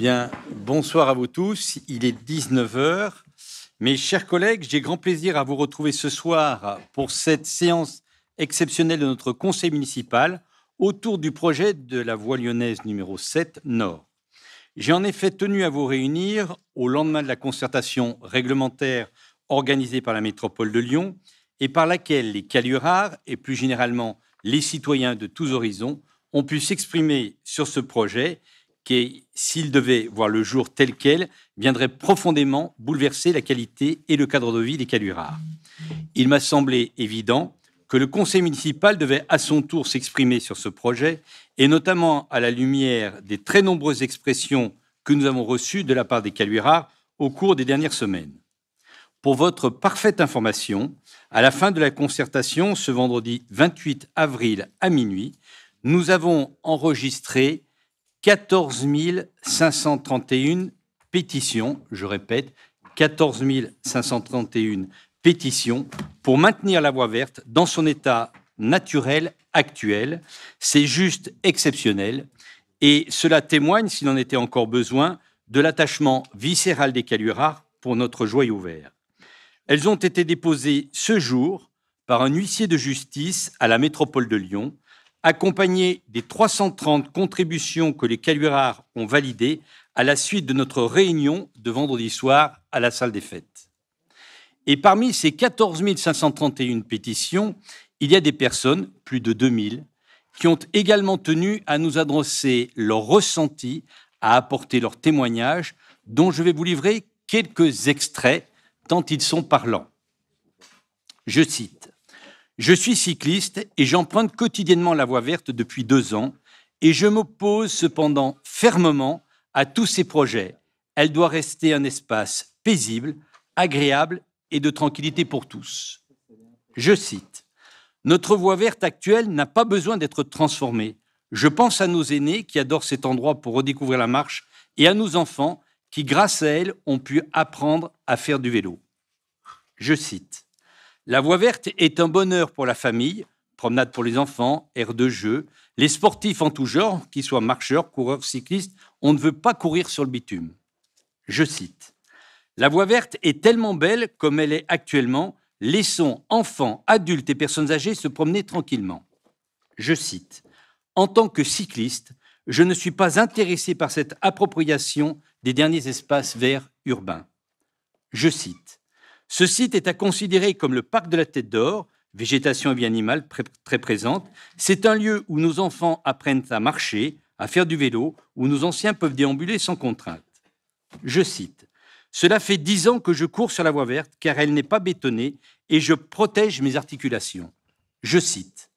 Bien, bonsoir à vous tous. Il est 19h. Mes chers collègues, j'ai grand plaisir à vous retrouver ce soir pour cette séance exceptionnelle de notre conseil municipal autour du projet de la voie lyonnaise numéro 7 Nord. J'ai en effet tenu à vous réunir au lendemain de la concertation réglementaire organisée par la métropole de Lyon et par laquelle les Calurards et plus généralement les citoyens de tous horizons ont pu s'exprimer sur ce projet s'il devait voir le jour tel quel, viendrait profondément bouleverser la qualité et le cadre de vie des Caluirards. Il m'a semblé évident que le conseil municipal devait à son tour s'exprimer sur ce projet, et notamment à la lumière des très nombreuses expressions que nous avons reçues de la part des Caluirards au cours des dernières semaines. Pour votre parfaite information, à la fin de la concertation, ce vendredi 28 avril à minuit, nous avons enregistré 14 531 pétitions, je répète, 14 531 pétitions pour maintenir la voie verte dans son état naturel actuel. C'est juste exceptionnel et cela témoigne, s'il en était encore besoin, de l'attachement viscéral des Caluirards pour notre joyau vert. Elles ont été déposées ce jour par un huissier de justice à la métropole de Lyon accompagné des 330 contributions que les Caluirards ont validées à la suite de notre réunion de vendredi soir à la salle des fêtes. Et parmi ces 14 531 pétitions, il y a des personnes, plus de 2000, qui ont également tenu à nous adresser leurs ressentis, à apporter leurs témoignages, dont je vais vous livrer quelques extraits, tant ils sont parlants. Je cite je suis cycliste et j'emprunte quotidiennement la voie verte depuis deux ans et je m'oppose cependant fermement à tous ces projets. Elle doit rester un espace paisible, agréable et de tranquillité pour tous. Je cite, Notre voie verte actuelle n'a pas besoin d'être transformée. Je pense à nos aînés qui adorent cet endroit pour redécouvrir la marche et à nos enfants qui, grâce à elle, ont pu apprendre à faire du vélo. Je cite, la voie verte est un bonheur pour la famille, promenade pour les enfants, aire de jeu. Les sportifs en tout genre, qu'ils soient marcheurs, coureurs, cyclistes, on ne veut pas courir sur le bitume. Je cite. La voie verte est tellement belle comme elle est actuellement, laissons enfants, adultes et personnes âgées se promener tranquillement. Je cite. En tant que cycliste, je ne suis pas intéressé par cette appropriation des derniers espaces verts urbains. Je cite. Ce site est à considérer comme le parc de la Tête d'Or, végétation et vie animale très présente. C'est un lieu où nos enfants apprennent à marcher, à faire du vélo, où nos anciens peuvent déambuler sans contrainte. Je cite Cela fait dix ans que je cours sur la voie verte car elle n'est pas bétonnée et je protège mes articulations. Je cite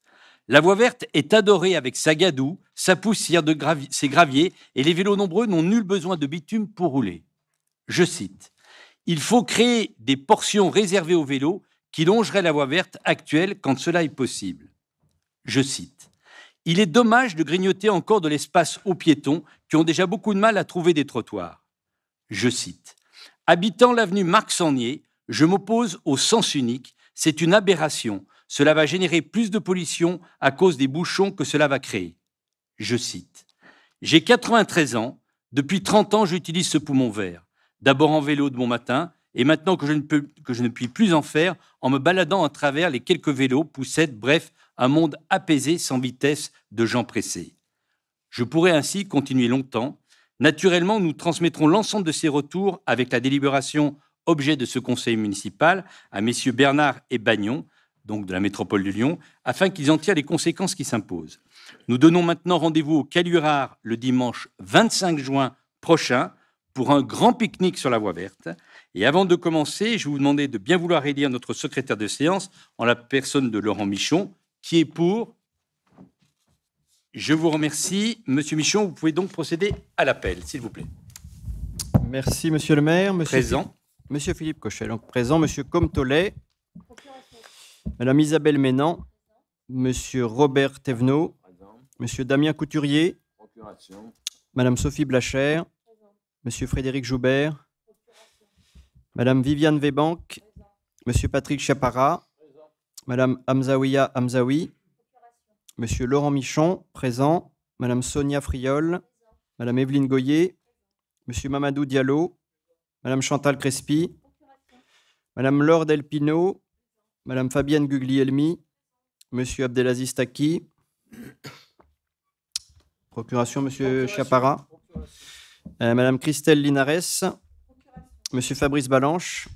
La voie verte est adorée avec sa gadoue, sa poussière de gravier, ses graviers et les vélos nombreux n'ont nul besoin de bitume pour rouler. Je cite il faut créer des portions réservées aux vélos qui longeraient la voie verte actuelle quand cela est possible. Je cite. Il est dommage de grignoter encore de l'espace aux piétons qui ont déjà beaucoup de mal à trouver des trottoirs. Je cite. Habitant l'avenue marc sanier je m'oppose au sens unique. C'est une aberration. Cela va générer plus de pollution à cause des bouchons que cela va créer. Je cite. J'ai 93 ans. Depuis 30 ans, j'utilise ce poumon vert d'abord en vélo de bon matin, et maintenant que je, ne peux, que je ne puis plus en faire, en me baladant à travers les quelques vélos, poussettes, bref, un monde apaisé sans vitesse de gens pressés. Je pourrais ainsi continuer longtemps. Naturellement, nous transmettrons l'ensemble de ces retours avec la délibération objet de ce conseil municipal à messieurs Bernard et Bagnon, donc de la métropole de Lyon, afin qu'ils en tirent les conséquences qui s'imposent. Nous donnons maintenant rendez-vous au Calurard le dimanche 25 juin prochain pour un grand pique-nique sur la voie verte. Et avant de commencer, je vous demandais de bien vouloir élire notre secrétaire de séance en la personne de Laurent Michon, qui est pour. Je vous remercie. Monsieur Michon, vous pouvez donc procéder à l'appel, s'il vous plaît. Merci, monsieur le maire. Monsieur présent. Monsieur Philippe Cochet, donc présent. Monsieur Comtolet. Madame Isabelle Ménan. Monsieur Robert Thévenot. Monsieur Damien Couturier. Madame Sophie Blacher. Monsieur Frédéric Joubert, Madame Viviane Vébanque, Monsieur Patrick Chapara, Madame Hamzaouia Hamzaoui, Monsieur Laurent Michon, présent, Madame Sonia Friol, Madame Evelyne Goyer, Monsieur Mamadou Diallo, Madame Chantal Crespi, Madame Laure Delpino, Madame Fabienne Guglielmi, Monsieur Abdelaziz Taki, procuration, Monsieur Chapara. Euh, Madame Christelle Linares, Monsieur Fabrice Balanche,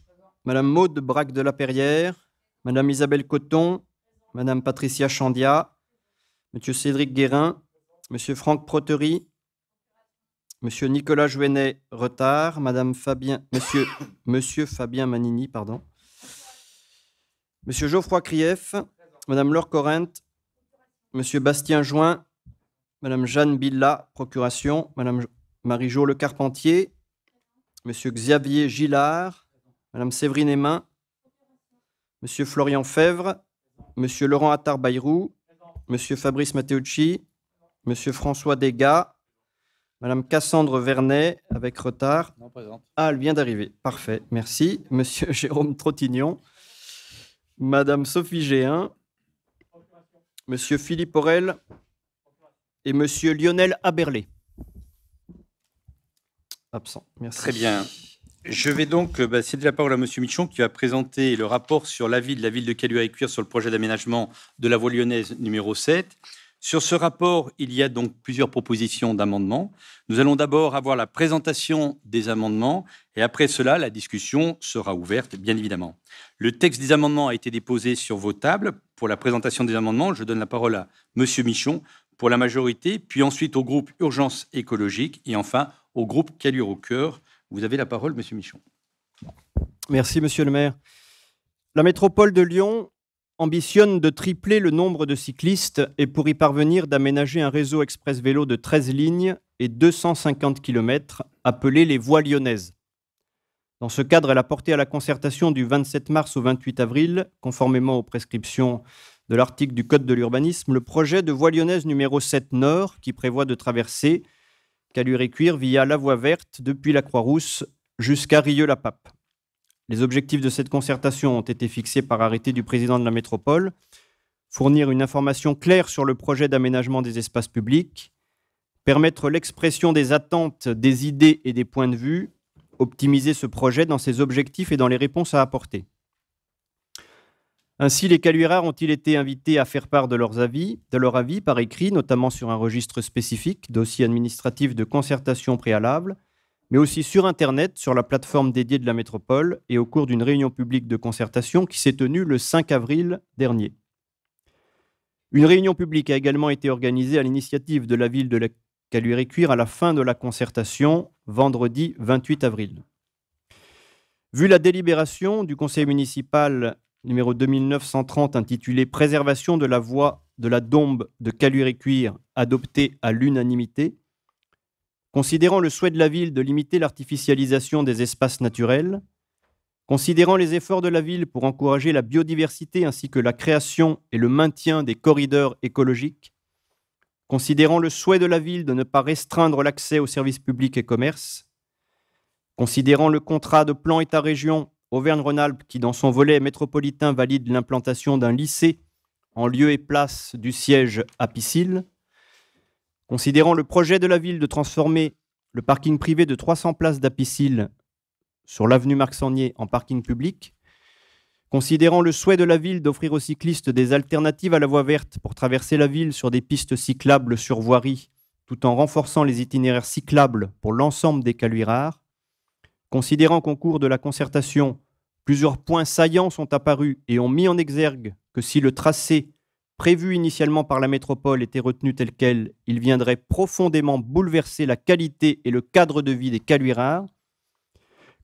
Madame Maude Braque de la Perrière, Madame Isabelle Coton, Madame Patricia Chandia, Monsieur Cédric Guérin, Monsieur Franck Protery, Monsieur Nicolas Jouenet, retard, Madame Fabien, Monsieur, Fabien Manini, pardon, Monsieur Geoffroy Krief, Madame Laure Corinthe, Monsieur Bastien Join, Madame Jeanne Billa, procuration, Madame Marie-Jo Le Carpentier, Monsieur Xavier Gillard, Mme Séverine Hémin, Monsieur Florian Fèvre, M. Laurent attard Bayrou, Monsieur Fabrice Matteucci, Monsieur François Degas, Mme Cassandre Vernet, avec retard. ah, elle vient d'arriver. Parfait, merci. Monsieur Jérôme Trottignon, Madame Sophie Géin, Monsieur Philippe Aurel et Monsieur Lionel Aberlé. Absent. Merci. Très bien. Je vais donc euh, bah, céder la parole à Monsieur Michon qui va présenter le rapport sur l'avis de la ville de Caluire et Cuire sur le projet d'aménagement de la voie lyonnaise numéro 7. Sur ce rapport, il y a donc plusieurs propositions d'amendements. Nous allons d'abord avoir la présentation des amendements et après cela, la discussion sera ouverte, bien évidemment. Le texte des amendements a été déposé sur vos tables. Pour la présentation des amendements, je donne la parole à Monsieur Michon pour la majorité, puis ensuite au groupe Urgence écologique et enfin au groupe Calure au cœur. Vous avez la parole, Monsieur Michon. Merci, Monsieur le maire. La métropole de Lyon ambitionne de tripler le nombre de cyclistes et pour y parvenir d'aménager un réseau express vélo de 13 lignes et 250 km appelé les voies lyonnaises. Dans ce cadre, elle a porté à la concertation du 27 mars au 28 avril, conformément aux prescriptions de l'article du Code de l'urbanisme, le projet de voie lyonnaise numéro 7 Nord qui prévoit de traverser Calure Cuire via la voie verte depuis la Croix-Rousse jusqu'à Rieux-la-Pape. Les objectifs de cette concertation ont été fixés par arrêté du président de la métropole, fournir une information claire sur le projet d'aménagement des espaces publics, permettre l'expression des attentes, des idées et des points de vue, optimiser ce projet dans ses objectifs et dans les réponses à apporter. Ainsi, les Caluirards ont-ils été invités à faire part de, leurs avis, leur avis par écrit, notamment sur un registre spécifique, dossier administratif de concertation préalable, mais aussi sur Internet, sur la plateforme dédiée de la métropole et au cours d'une réunion publique de concertation qui s'est tenue le 5 avril dernier. Une réunion publique a également été organisée à l'initiative de la ville de la Caluire-et-Cuire à la fin de la concertation, vendredi 28 avril. Vu la délibération du conseil municipal numéro 2930, intitulé Préservation de la voie de la dombe de Caluire et Cuire, adopté à l'unanimité, considérant le souhait de la ville de limiter l'artificialisation des espaces naturels, considérant les efforts de la ville pour encourager la biodiversité ainsi que la création et le maintien des corridors écologiques, considérant le souhait de la ville de ne pas restreindre l'accès aux services publics et commerces, considérant le contrat de plan État-région Auvergne-Rhône-Alpes, qui dans son volet métropolitain valide l'implantation d'un lycée en lieu et place du siège à Considérant le projet de la ville de transformer le parking privé de 300 places d'Apicil sur l'avenue marc en parking public, considérant le souhait de la ville d'offrir aux cyclistes des alternatives à la voie verte pour traverser la ville sur des pistes cyclables sur voirie, tout en renforçant les itinéraires cyclables pour l'ensemble des caluirards, Considérant qu'au cours de la concertation, plusieurs points saillants sont apparus et ont mis en exergue que si le tracé prévu initialement par la métropole était retenu tel quel, il viendrait profondément bouleverser la qualité et le cadre de vie des caluirards.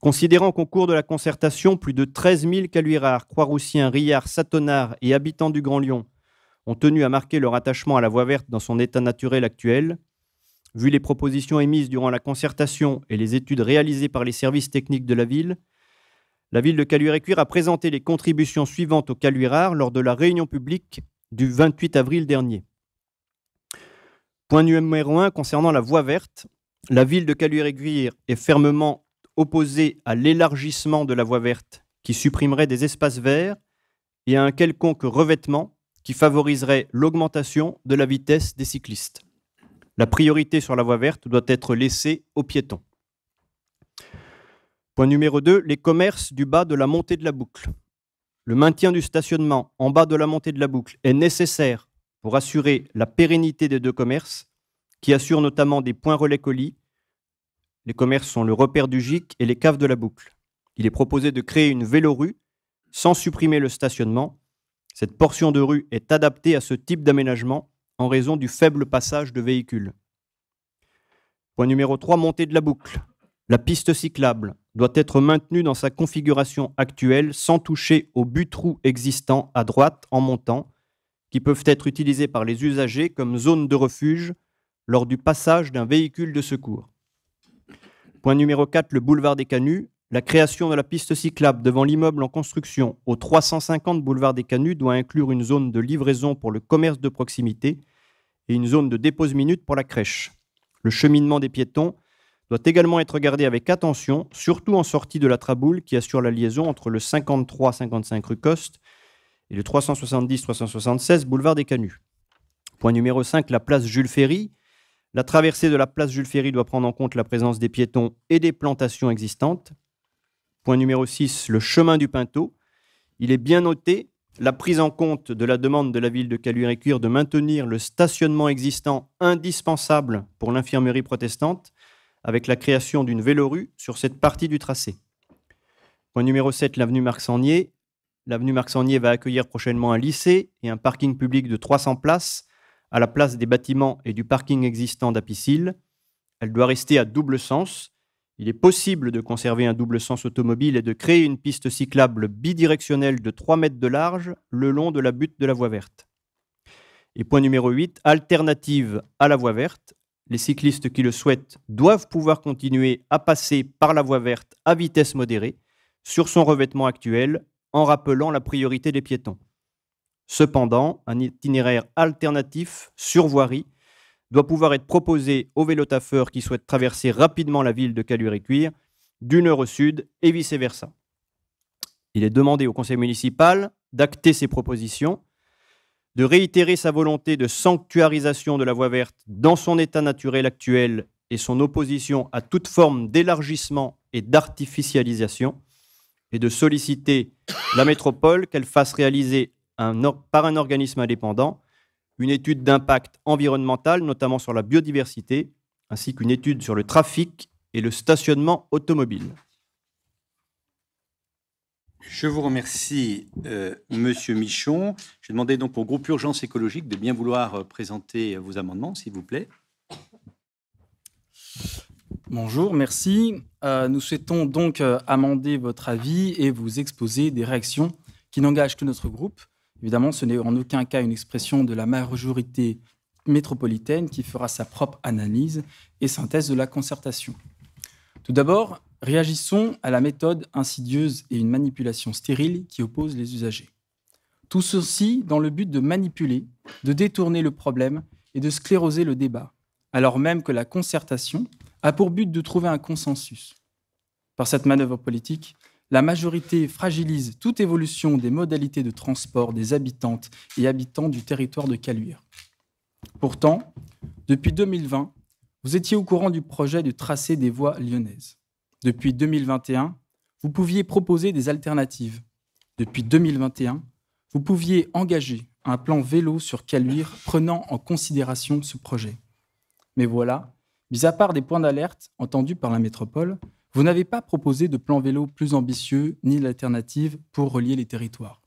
Considérant qu'au cours de la concertation, plus de 13 000 caluirards, croix-roussiens, riards, satonards et habitants du Grand Lyon ont tenu à marquer leur attachement à la voie verte dans son état naturel actuel, Vu les propositions émises durant la concertation et les études réalisées par les services techniques de la ville, la ville de Caluire-et-Cuire a présenté les contributions suivantes au Caluirard lors de la réunion publique du 28 avril dernier. Point numéro 1 concernant la voie verte. La ville de Caluire-et-Cuire est fermement opposée à l'élargissement de la voie verte qui supprimerait des espaces verts et à un quelconque revêtement qui favoriserait l'augmentation de la vitesse des cyclistes. La priorité sur la voie verte doit être laissée aux piétons. Point numéro 2, les commerces du bas de la montée de la boucle. Le maintien du stationnement en bas de la montée de la boucle est nécessaire pour assurer la pérennité des deux commerces, qui assurent notamment des points relais colis. Les commerces sont le repère du GIC et les caves de la boucle. Il est proposé de créer une vélorue sans supprimer le stationnement. Cette portion de rue est adaptée à ce type d'aménagement en raison du faible passage de véhicules. Point numéro 3, montée de la boucle. La piste cyclable doit être maintenue dans sa configuration actuelle sans toucher aux buts-trous existants à droite en montant, qui peuvent être utilisés par les usagers comme zone de refuge lors du passage d'un véhicule de secours. Point numéro 4, le boulevard des Canuts la création de la piste cyclable devant l'immeuble en construction au 350 boulevard des Canuts doit inclure une zone de livraison pour le commerce de proximité et une zone de dépose minute pour la crèche. Le cheminement des piétons doit également être gardé avec attention, surtout en sortie de la Traboule qui assure la liaison entre le 53-55 rue Coste et le 370-376 boulevard des Canuts. Point numéro 5, la place Jules Ferry. La traversée de la place Jules Ferry doit prendre en compte la présence des piétons et des plantations existantes. Point numéro 6, le chemin du Pinto. Il est bien noté la prise en compte de la demande de la ville de Caluire-et-Cuire de maintenir le stationnement existant indispensable pour l'infirmerie protestante avec la création d'une vélorue sur cette partie du tracé. Point numéro 7, l'avenue marc sanier L'avenue marc sanier va accueillir prochainement un lycée et un parking public de 300 places à la place des bâtiments et du parking existant d'Apicile. Elle doit rester à double sens il est possible de conserver un double sens automobile et de créer une piste cyclable bidirectionnelle de 3 mètres de large le long de la butte de la voie verte. Et point numéro 8, alternative à la voie verte. Les cyclistes qui le souhaitent doivent pouvoir continuer à passer par la voie verte à vitesse modérée sur son revêtement actuel en rappelant la priorité des piétons. Cependant, un itinéraire alternatif sur voirie doit pouvoir être proposé aux vélotafeurs qui souhaitent traverser rapidement la ville de Caluire-et-Cuire d'une heure au sud et vice-versa. Il est demandé au conseil municipal d'acter ces propositions, de réitérer sa volonté de sanctuarisation de la voie verte dans son état naturel actuel et son opposition à toute forme d'élargissement et d'artificialisation, et de solliciter la métropole qu'elle fasse réaliser un, par un organisme indépendant une étude d'impact environnemental, notamment sur la biodiversité, ainsi qu'une étude sur le trafic et le stationnement automobile. Je vous remercie, euh, Monsieur Michon. Je demandé donc au groupe Urgence écologique de bien vouloir euh, présenter vos amendements, s'il vous plaît. Bonjour, merci. Euh, nous souhaitons donc amender votre avis et vous exposer des réactions qui n'engagent que notre groupe Évidemment, ce n'est en aucun cas une expression de la majorité métropolitaine qui fera sa propre analyse et synthèse de la concertation. Tout d'abord, réagissons à la méthode insidieuse et une manipulation stérile qui oppose les usagers. Tout ceci dans le but de manipuler, de détourner le problème et de scléroser le débat, alors même que la concertation a pour but de trouver un consensus. Par cette manœuvre politique, la majorité fragilise toute évolution des modalités de transport des habitantes et habitants du territoire de Caluire. Pourtant, depuis 2020, vous étiez au courant du projet de tracé des voies lyonnaises. Depuis 2021, vous pouviez proposer des alternatives. Depuis 2021, vous pouviez engager un plan vélo sur Caluire prenant en considération ce projet. Mais voilà, mis à part des points d'alerte entendus par la métropole, vous n'avez pas proposé de plan vélo plus ambitieux ni d'alternative pour relier les territoires.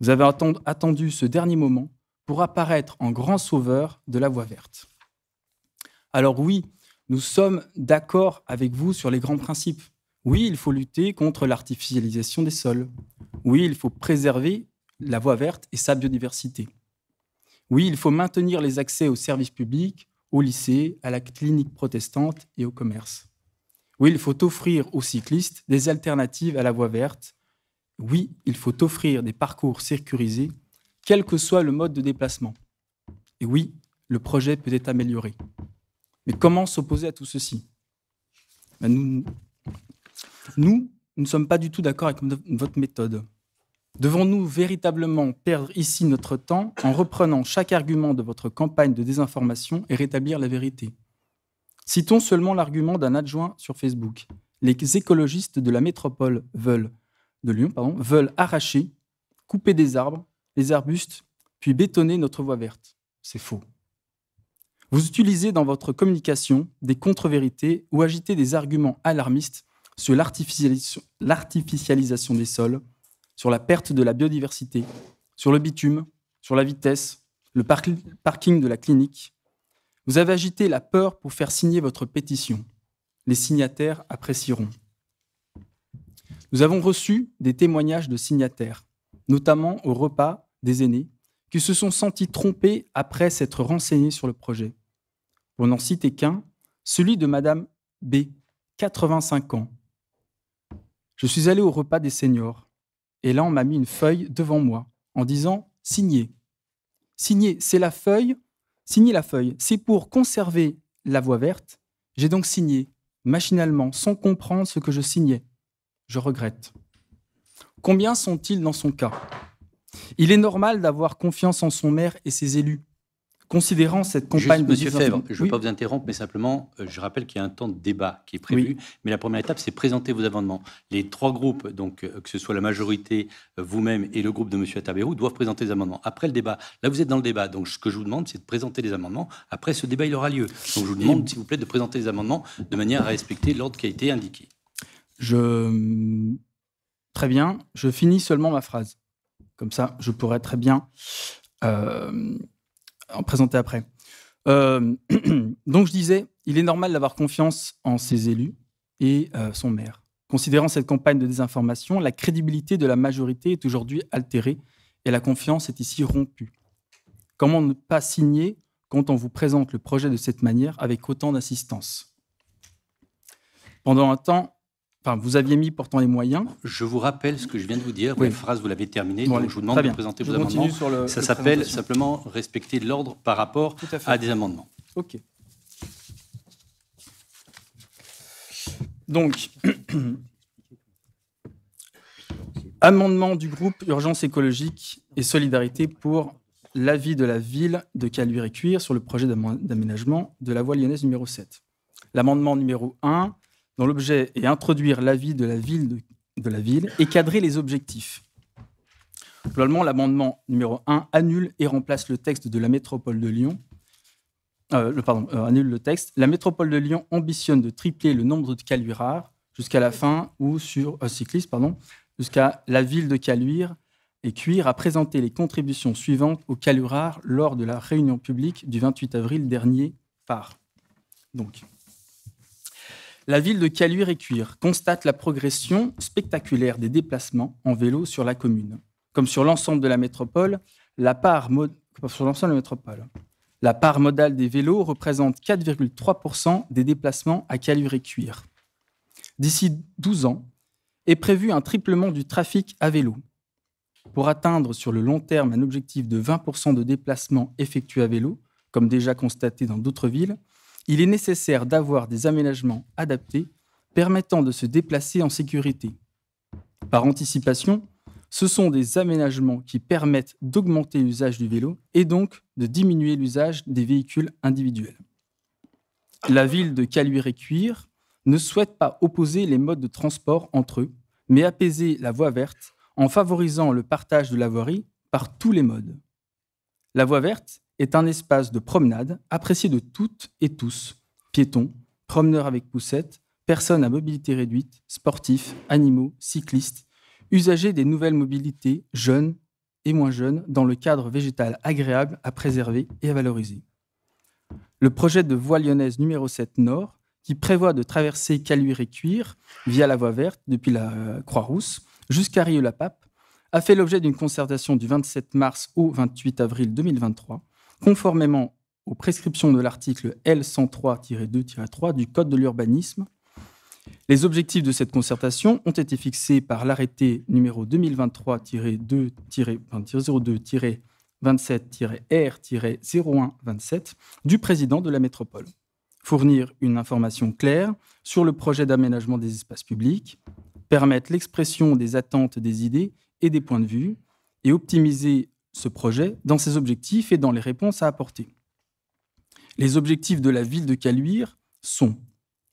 Vous avez attendu ce dernier moment pour apparaître en grand sauveur de la voie verte. Alors oui, nous sommes d'accord avec vous sur les grands principes. Oui, il faut lutter contre l'artificialisation des sols. Oui, il faut préserver la voie verte et sa biodiversité. Oui, il faut maintenir les accès aux services publics, aux lycées, à la clinique protestante et au commerce. Oui, il faut offrir aux cyclistes des alternatives à la voie verte. Oui, il faut offrir des parcours sécurisés, quel que soit le mode de déplacement. Et oui, le projet peut être amélioré. Mais comment s'opposer à tout ceci ben, nous, nous ne sommes pas du tout d'accord avec votre méthode. Devons-nous véritablement perdre ici notre temps en reprenant chaque argument de votre campagne de désinformation et rétablir la vérité Citons seulement l'argument d'un adjoint sur Facebook. Les écologistes de la métropole veulent, de Lyon, veulent arracher, couper des arbres, les arbustes, puis bétonner notre voie verte. C'est faux. Vous utilisez dans votre communication des contre-vérités ou agitez des arguments alarmistes sur l'artificialisation des sols, sur la perte de la biodiversité, sur le bitume, sur la vitesse, le parking de la clinique, vous avez agité la peur pour faire signer votre pétition. Les signataires apprécieront. Nous avons reçu des témoignages de signataires, notamment au repas des aînés, qui se sont sentis trompés après s'être renseignés sur le projet. Pour n'en cite qu'un, celui de Madame B, 85 ans. Je suis allé au repas des seniors, et là on m'a mis une feuille devant moi en disant Signez. Signez, c'est la feuille Signer la feuille, c'est pour conserver la voie verte. J'ai donc signé, machinalement, sans comprendre ce que je signais. Je regrette. Combien sont-ils dans son cas Il est normal d'avoir confiance en son maire et ses élus. Considérant cette campagne Monsieur Fèvre, je ne veux pas vous interrompre, mais simplement, euh, je rappelle qu'il y a un temps de débat qui est prévu. Mais la première étape, c'est présenter vos amendements. Les trois groupes, donc euh, que ce soit la majorité, euh, vous-même et le groupe de M. Atabérou, doivent présenter des amendements. Après le débat, là vous êtes dans le débat, donc ce que je vous demande, c'est de présenter les amendements. Après ce débat, il aura lieu. Donc je vous demande, s'il vous plaît, de présenter les amendements de manière à respecter l'ordre qui a été indiqué. Je. Très bien, je finis seulement ma phrase. Comme ça, je pourrais très bien présenter après. Euh, donc je disais, il est normal d'avoir confiance en ses élus et euh, son maire. Considérant cette campagne de désinformation, la crédibilité de la majorité est aujourd'hui altérée et la confiance est ici rompue. Comment ne pas signer quand on vous présente le projet de cette manière avec autant d'assistance Pendant un temps, vous aviez mis pourtant les moyens. Je vous rappelle ce que je viens de vous dire. Une La phrase, vous l'avez terminée. je vous demande de présenter vos amendements. Ça s'appelle simplement respecter l'ordre par rapport à, des amendements. OK. Donc, amendement du groupe Urgence écologique et solidarité pour l'avis de la ville de Caluire et Cuire sur le projet d'aménagement de la voie lyonnaise numéro 7. L'amendement numéro 1 dont l'objet est introduire l'avis de la ville de, la ville et cadrer les objectifs. Globalement, l'amendement numéro 1 annule et remplace le texte de la métropole de Lyon. Euh, le, pardon, euh, annule le texte. La métropole de Lyon ambitionne de tripler le nombre de caluires rares jusqu'à la fin ou sur euh, cycliste pardon, jusqu'à la ville de Caluire et Cuire a présenté les contributions suivantes aux caluires lors de la réunion publique du 28 avril dernier par. Donc, la ville de Caluire-et-Cuire constate la progression spectaculaire des déplacements en vélo sur la commune. Comme sur l'ensemble de la métropole, la part, modale des vélos représente 4,3% des déplacements à Caluire-et-Cuire. D'ici 12 ans, est prévu un triplement du trafic à vélo. Pour atteindre sur le long terme un objectif de 20% de déplacements effectués à vélo, comme déjà constaté dans d'autres villes, il est nécessaire d'avoir des aménagements adaptés permettant de se déplacer en sécurité. Par anticipation, ce sont des aménagements qui permettent d'augmenter l'usage du vélo et donc de diminuer l'usage des véhicules individuels. La ville de Caluire-et-Cuire ne souhaite pas opposer les modes de transport entre eux, mais apaiser la voie verte en favorisant le partage de la voirie par tous les modes. La voie verte est un espace de promenade apprécié de toutes et tous, piétons, promeneurs avec poussettes, personnes à mobilité réduite, sportifs, animaux, cyclistes, usagers des nouvelles mobilités, jeunes et moins jeunes, dans le cadre végétal agréable à préserver et à valoriser. Le projet de voie lyonnaise numéro 7 Nord, qui prévoit de traverser Caluire et Cuire via la voie verte depuis la euh, Croix-Rousse jusqu'à Rieux-la-Pape, a fait l'objet d'une concertation du 27 mars au 28 avril 2023 conformément aux prescriptions de l'article L103-2-3 du Code de l'urbanisme. Les objectifs de cette concertation ont été fixés par l'arrêté numéro 2023-02-27-R-0127 du président de la métropole. Fournir une information claire sur le projet d'aménagement des espaces publics, permettre l'expression des attentes des idées et des points de vue, et optimiser ce projet dans ses objectifs et dans les réponses à apporter. Les objectifs de la ville de Caluire sont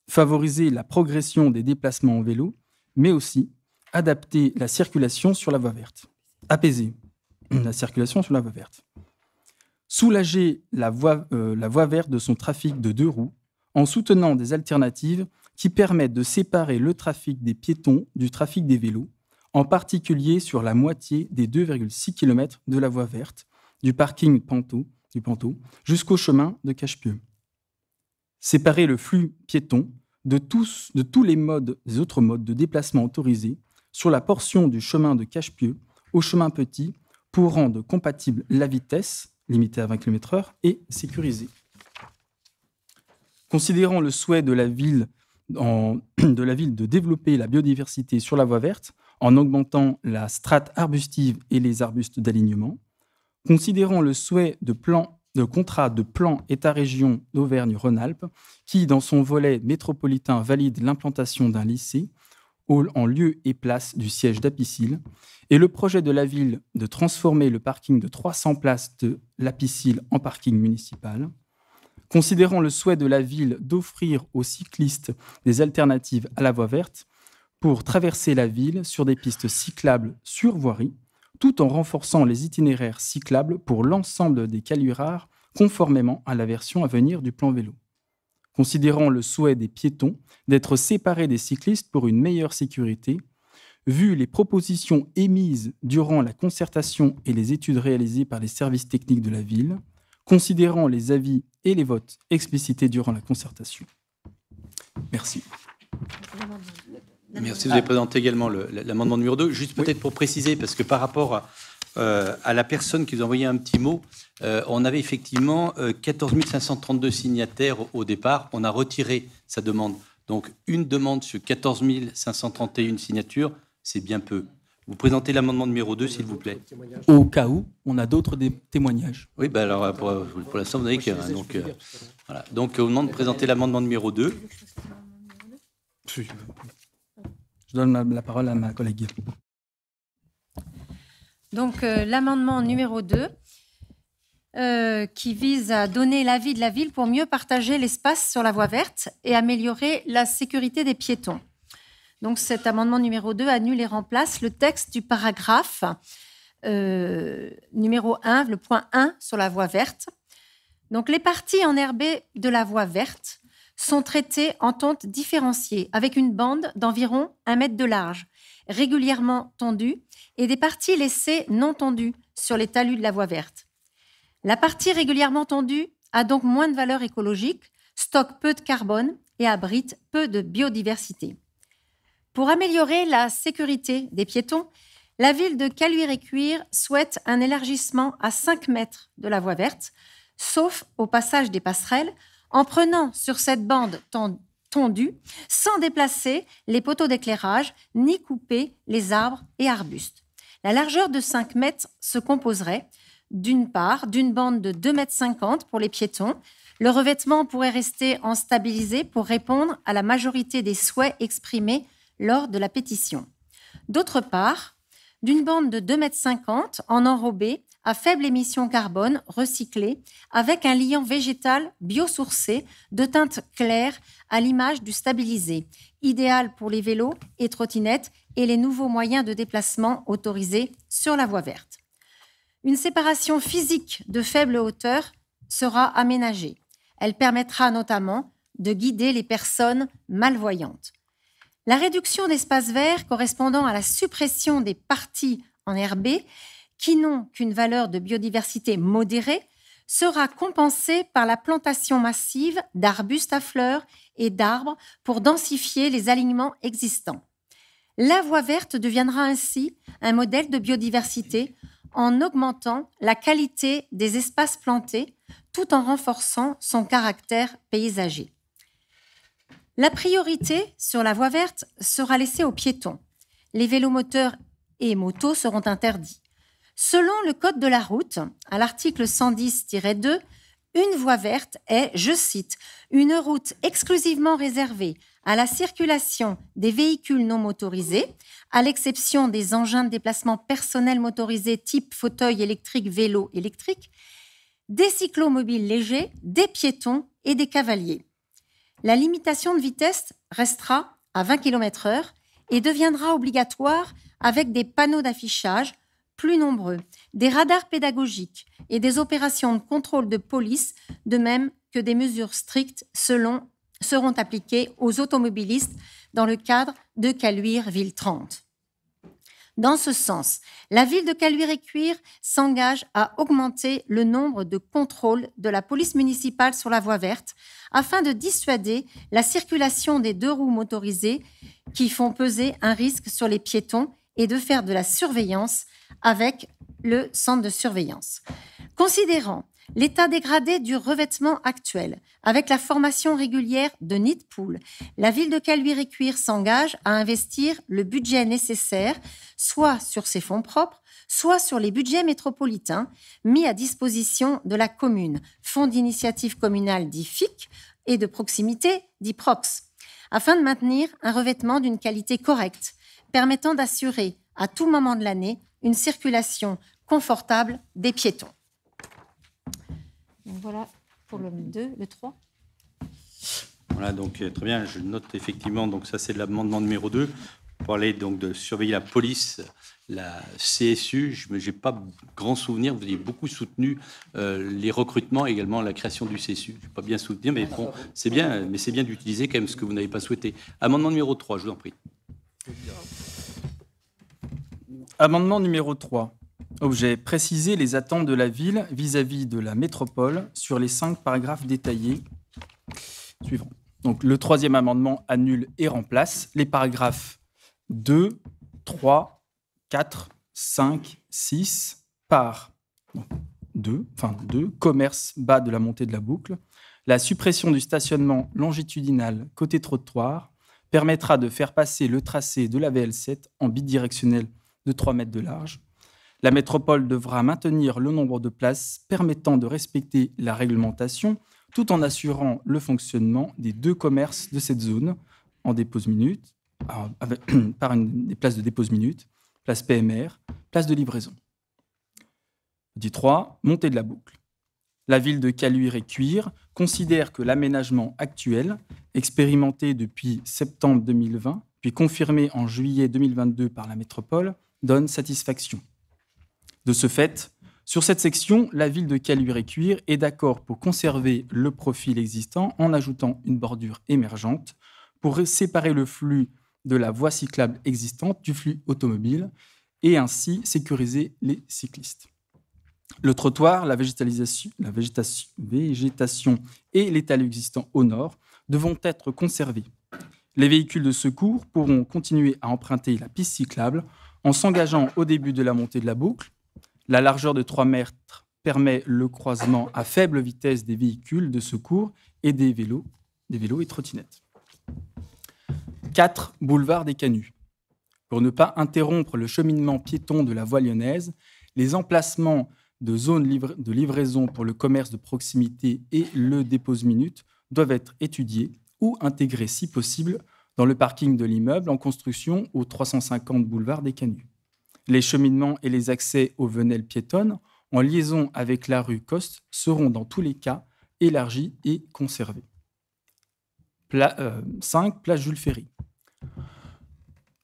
favoriser la progression des déplacements en vélo, mais aussi adapter la circulation sur la voie verte, apaiser la circulation sur la voie verte, soulager la voie, euh, la voie verte de son trafic de deux roues en soutenant des alternatives qui permettent de séparer le trafic des piétons du trafic des vélos en particulier sur la moitié des 2,6 km de la voie verte, du parking Panto, du Panto jusqu'au chemin de Cachepieu. Séparer le flux piéton de tous, les modes, autres modes de déplacement autorisés sur la portion du chemin de Cachepieu au chemin petit pour rendre compatible la vitesse, limitée à 20 km/h, et sécurisée. Considérant le souhait de la ville de développer la biodiversité sur la voie verte, en augmentant la strate arbustive et les arbustes d'alignement, considérant le souhait de plan contrat de plan État-région d'Auvergne-Rhône-Alpes, qui, dans son volet métropolitain, valide l'implantation d'un lycée hall en lieu et place du siège d'Apicil, et le projet de la ville de transformer le parking de 300 places de l'Apicil en parking municipal, considérant le souhait de la ville d'offrir aux cyclistes des alternatives à la voie verte, pour traverser la ville sur des pistes cyclables sur voirie, tout en renforçant les itinéraires cyclables pour l'ensemble des Calurars, conformément à la version à venir du plan vélo. Considérant le souhait des piétons d'être séparés des cyclistes pour une meilleure sécurité, vu les propositions émises durant la concertation et les études réalisées par les services techniques de la ville, considérant les avis et les votes explicités durant la concertation. Merci. Merci, vous avez présenté également l'amendement numéro 2. Juste peut-être pour préciser, parce que par rapport à, euh, la personne qui a envoyé un petit mot, euh, on avait effectivement 14 euh, 532 signataires au, départ. On a retiré sa demande. Donc une demande sur 14 531 signatures, c'est bien peu. Vous présentez l'amendement numéro 2, s'il vous plaît. Au cas où, on a d'autres témoignages. Oui, bah alors pour, l'instant, vous n'avez qu'un. Hein, donc, voilà. donc, on demande de présenter l'amendement numéro 2 donne la parole à ma collègue. Donc euh, l'amendement numéro 2 euh, qui vise à donner l'avis de la ville pour mieux partager l'espace sur la voie verte et améliorer la sécurité des piétons. Donc cet amendement numéro 2 annule et remplace le texte du paragraphe euh, numéro 1, le point 1 sur la voie verte. Donc les parties en herbe de la voie verte sont traités en tentes différenciées, avec une bande d'environ 1 mètre de large, régulièrement tendue, et des parties laissées non tendues sur les talus de la voie verte. La partie régulièrement tendue a donc moins de valeur écologique, stocke peu de carbone et abrite peu de biodiversité. Pour améliorer la sécurité des piétons, la ville de Caluire-et-Cuire souhaite un élargissement à 5 mètres de la voie verte, sauf au passage des passerelles, en prenant sur cette bande tendue, sans déplacer les poteaux d'éclairage ni couper les arbres et arbustes. La largeur de 5 mètres se composerait d'une part d'une bande de 2,50 m pour les piétons. Le revêtement pourrait rester en stabilisé pour répondre à la majorité des souhaits exprimés lors de la pétition. D'autre part, d'une bande de 2,50 m en enrobé à faible émission carbone recyclée avec un liant végétal biosourcé de teinte claire à l'image du stabilisé, idéal pour les vélos et trottinettes et les nouveaux moyens de déplacement autorisés sur la voie verte. Une séparation physique de faible hauteur sera aménagée. Elle permettra notamment de guider les personnes malvoyantes. La réduction d'espace vert correspondant à la suppression des parties en herbe qui n'ont qu'une valeur de biodiversité modérée, sera compensée par la plantation massive d'arbustes à fleurs et d'arbres pour densifier les alignements existants. La voie verte deviendra ainsi un modèle de biodiversité en augmentant la qualité des espaces plantés tout en renforçant son caractère paysager. La priorité sur la voie verte sera laissée aux piétons. Les vélomoteurs et motos seront interdits. Selon le Code de la route, à l'article 110-2, une voie verte est, je cite, une route exclusivement réservée à la circulation des véhicules non motorisés, à l'exception des engins de déplacement personnel motorisés type fauteuil électrique, vélo électrique, des cyclomobiles légers, des piétons et des cavaliers. La limitation de vitesse restera à 20 km/h et deviendra obligatoire avec des panneaux d'affichage plus nombreux, des radars pédagogiques et des opérations de contrôle de police, de même que des mesures strictes seront appliquées aux automobilistes dans le cadre de Caluire-Ville 30. Dans ce sens, la ville de Caluire-et-Cuire s'engage à augmenter le nombre de contrôles de la police municipale sur la voie verte afin de dissuader la circulation des deux roues motorisées qui font peser un risque sur les piétons et de faire de la surveillance avec le centre de surveillance. Considérant l'état dégradé du revêtement actuel, avec la formation régulière de Nidpool, la ville de Caluire-et-Cuire s'engage à investir le budget nécessaire, soit sur ses fonds propres, soit sur les budgets métropolitains mis à disposition de la commune, fonds d'initiative communale dit FIC et de proximité dit PROX, afin de maintenir un revêtement d'une qualité correcte, permettant d'assurer à tout moment de l'année une circulation confortable des piétons. voilà pour le 2, le 3. Voilà, donc euh, très bien, je note effectivement, donc ça c'est l'amendement numéro 2. Pour donc de surveiller la police, la CSU, je n'ai pas grand souvenir, vous avez beaucoup soutenu euh, les recrutements également la création du CSU. Je pas bien soutenir, mais bon, c'est bien, mais c'est bien d'utiliser quand même ce que vous n'avez pas souhaité. Amendement numéro 3, je vous en prie. Amendement numéro 3. Objet préciser les attentes de la ville vis-à-vis de la métropole sur les cinq paragraphes détaillés suivants. Donc le troisième amendement annule et remplace les paragraphes 2, 3, 4, 5, 6 par 2, enfin 2, commerce bas de la montée de la boucle. La suppression du stationnement longitudinal côté trottoir permettra de faire passer le tracé de la VL7 en bidirectionnel de 3 mètres de large. La métropole devra maintenir le nombre de places permettant de respecter la réglementation tout en assurant le fonctionnement des deux commerces de cette zone en dépose minute, par des places de dépose minute, place PMR, place de livraison. Dit 3, montée de la boucle. La ville de Caluire et Cuire considère que l'aménagement actuel, expérimenté depuis septembre 2020, puis confirmé en juillet 2022 par la métropole, donne satisfaction. De ce fait, sur cette section, la ville de Caluire-et-Cuire est d'accord pour conserver le profil existant en ajoutant une bordure émergente pour séparer le flux de la voie cyclable existante du flux automobile et ainsi sécuriser les cyclistes. Le trottoir, la, végétation, végétation et l'étal existant au nord devront être conservés. Les véhicules de secours pourront continuer à emprunter la piste cyclable en s'engageant au début de la montée de la boucle, la largeur de 3 mètres permet le croisement à faible vitesse des véhicules de secours et des vélos, des vélos et trottinettes. 4. Boulevard des Canuts. Pour ne pas interrompre le cheminement piéton de la voie lyonnaise, les emplacements de zones de livraison pour le commerce de proximité et le dépose minute doivent être étudiés ou intégrés si possible dans le parking de l'immeuble en construction au 350 boulevard des Canuts. Les cheminements et les accès aux venelles piétonnes, en liaison avec la rue Coste, seront dans tous les cas élargis et conservés. 5. Euh, place Jules Ferry.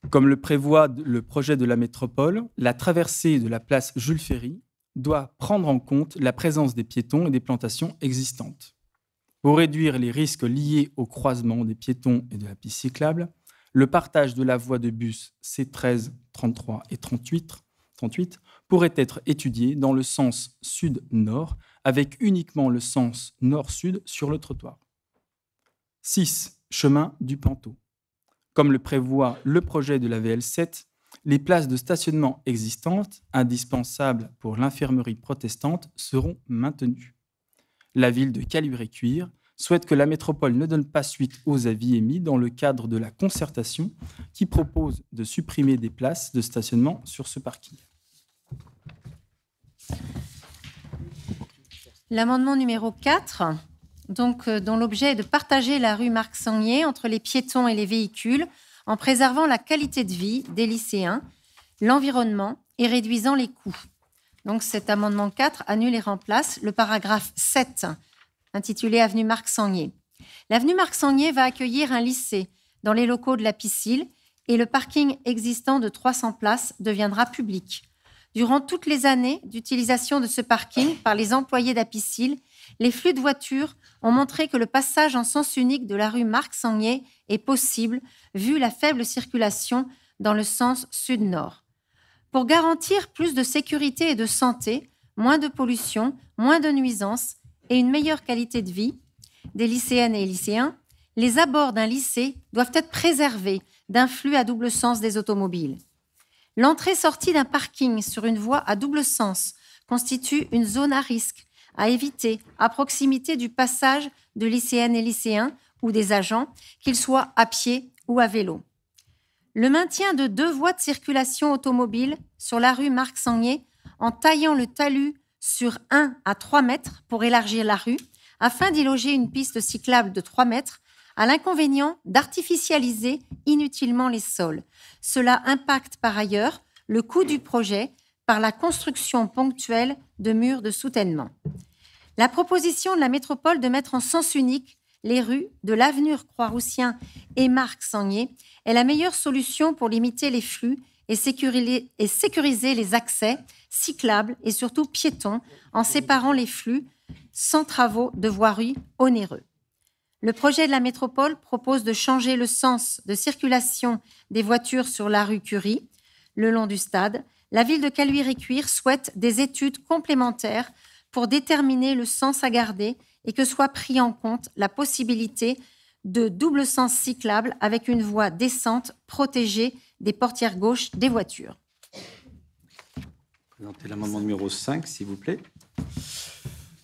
Comme le prévoit le projet de la métropole, la traversée de la place Jules Ferry doit prendre en compte la présence des piétons et des plantations existantes. Pour réduire les risques liés au croisement des piétons et de la piste cyclable, le partage de la voie de bus C13, 33 et 38, 38 pourrait être étudié dans le sens sud-nord, avec uniquement le sens nord-sud sur le trottoir. 6. Chemin du Panto Comme le prévoit le projet de la VL7, les places de stationnement existantes, indispensables pour l'infirmerie protestante, seront maintenues. La ville de et cuire souhaite que la métropole ne donne pas suite aux avis émis dans le cadre de la concertation qui propose de supprimer des places de stationnement sur ce parking. L'amendement numéro 4, donc, euh, dont l'objet est de partager la rue Marc-Sangnier entre les piétons et les véhicules en préservant la qualité de vie des lycéens, l'environnement et réduisant les coûts. Donc cet amendement 4 annule et remplace le paragraphe 7 intitulé Avenue Marc Sangnier. L'avenue Marc Sangnier va accueillir un lycée dans les locaux de la piscine et le parking existant de 300 places deviendra public. Durant toutes les années d'utilisation de ce parking par les employés d'Apicil, les flux de voitures ont montré que le passage en sens unique de la rue Marc-Sangnier est possible vu la faible circulation dans le sens sud-nord pour garantir plus de sécurité et de santé, moins de pollution, moins de nuisances et une meilleure qualité de vie des lycéennes et lycéens, les abords d'un lycée doivent être préservés d'un flux à double sens des automobiles. L'entrée-sortie d'un parking sur une voie à double sens constitue une zone à risque à éviter à proximité du passage de lycéennes et lycéens ou des agents, qu'ils soient à pied ou à vélo le maintien de deux voies de circulation automobile sur la rue Marc-Sangnier en taillant le talus sur 1 à 3 mètres pour élargir la rue, afin d'y loger une piste cyclable de 3 mètres, à l'inconvénient d'artificialiser inutilement les sols. Cela impacte par ailleurs le coût du projet par la construction ponctuelle de murs de soutènement. La proposition de la métropole de mettre en sens unique les rues de l'avenue Croix-Roussien et Marc Sangnier est la meilleure solution pour limiter les flux et sécuriser les accès cyclables et surtout piétons en séparant les flux sans travaux de voirie onéreux. Le projet de la métropole propose de changer le sens de circulation des voitures sur la rue Curie, le long du stade. La ville de Caluire-et-Cuire souhaite des études complémentaires pour déterminer le sens à garder et que soit pris en compte la possibilité de double sens cyclable avec une voie décente protégée des portières gauches des voitures. Présentez l'amendement numéro 5, s'il vous plaît.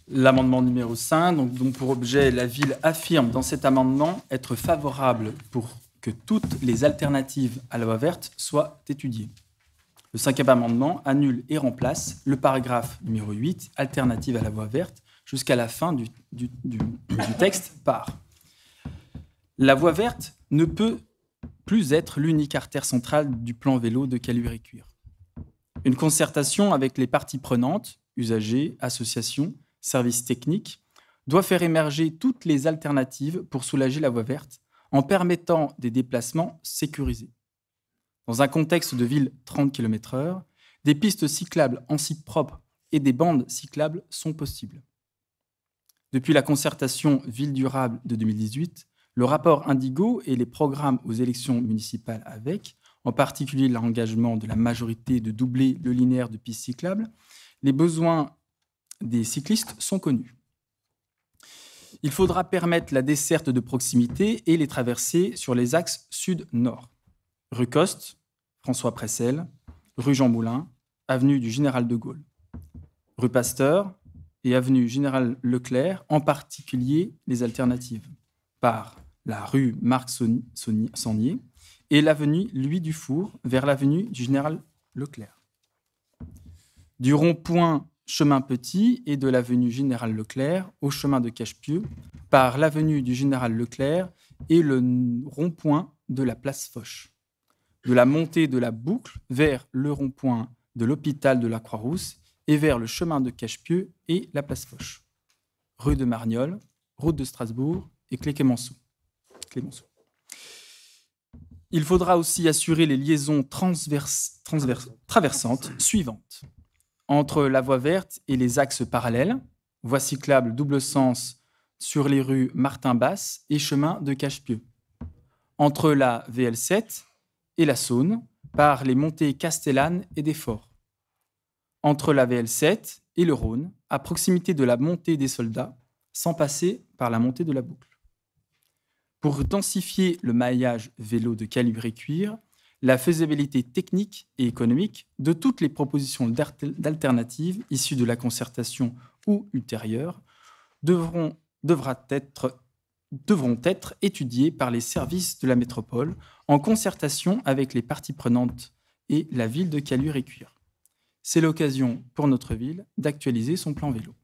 L'amendement numéro 5, donc, pour objet, la ville affirme dans cet amendement être favorable pour que toutes les alternatives à la voie verte soient étudiées. Le cinquième amendement annule et remplace le paragraphe numéro 8, alternative à la voie verte, jusqu'à la fin du, texte par La voie verte ne peut plus être l'unique artère centrale du plan vélo de Caluire-Cuire. Une concertation avec les parties prenantes, usagers, associations, services techniques, doit faire émerger toutes les alternatives pour soulager la voie verte en permettant des déplacements sécurisés. Dans un contexte de ville 30 km/h, des pistes cyclables en site propre et des bandes cyclables sont possibles. Depuis la concertation Ville durable de 2018, le rapport Indigo et les programmes aux élections municipales avec, en particulier l'engagement de la majorité de doubler le linéaire de pistes cyclables, les besoins des cyclistes sont connus. Il faudra permettre la desserte de proximité et les traversées sur les axes sud-nord. Rue Coste, François Pressel, rue Jean Moulin, avenue du Général de Gaulle. Rue Pasteur, et avenue Général Leclerc, en particulier les alternatives, par la rue Marc saunier et l'avenue Louis Dufour vers l'avenue du Général Leclerc. Du rond-point Chemin Petit et de l'avenue Général Leclerc au chemin de Cachepieux, par l'avenue du Général Leclerc et le rond-point de la place Foch. De la montée de la boucle vers le rond-point de l'hôpital de la Croix-Rousse et vers le chemin de Cachepieux et la place Poche. Rue de Marniol, route de Strasbourg et Clé-Clémenceau. Il faudra aussi assurer les liaisons traversantes suivantes. Entre la voie verte et les axes parallèles, voie cyclable double sens sur les rues Martin-Basse et chemin de Cachepieux. Entre la VL7 et la Saône, par les montées Castellane et des entre la VL7 et le Rhône, à proximité de la montée des soldats, sans passer par la montée de la boucle. Pour densifier le maillage vélo de et cuir, la faisabilité technique et économique de toutes les propositions d'alternatives issues de la concertation ou ultérieure devront, devra être, devront être étudiées par les services de la métropole en concertation avec les parties prenantes et la ville de Calure et Cuire c'est l'occasion pour notre ville d'actualiser son plan vélo.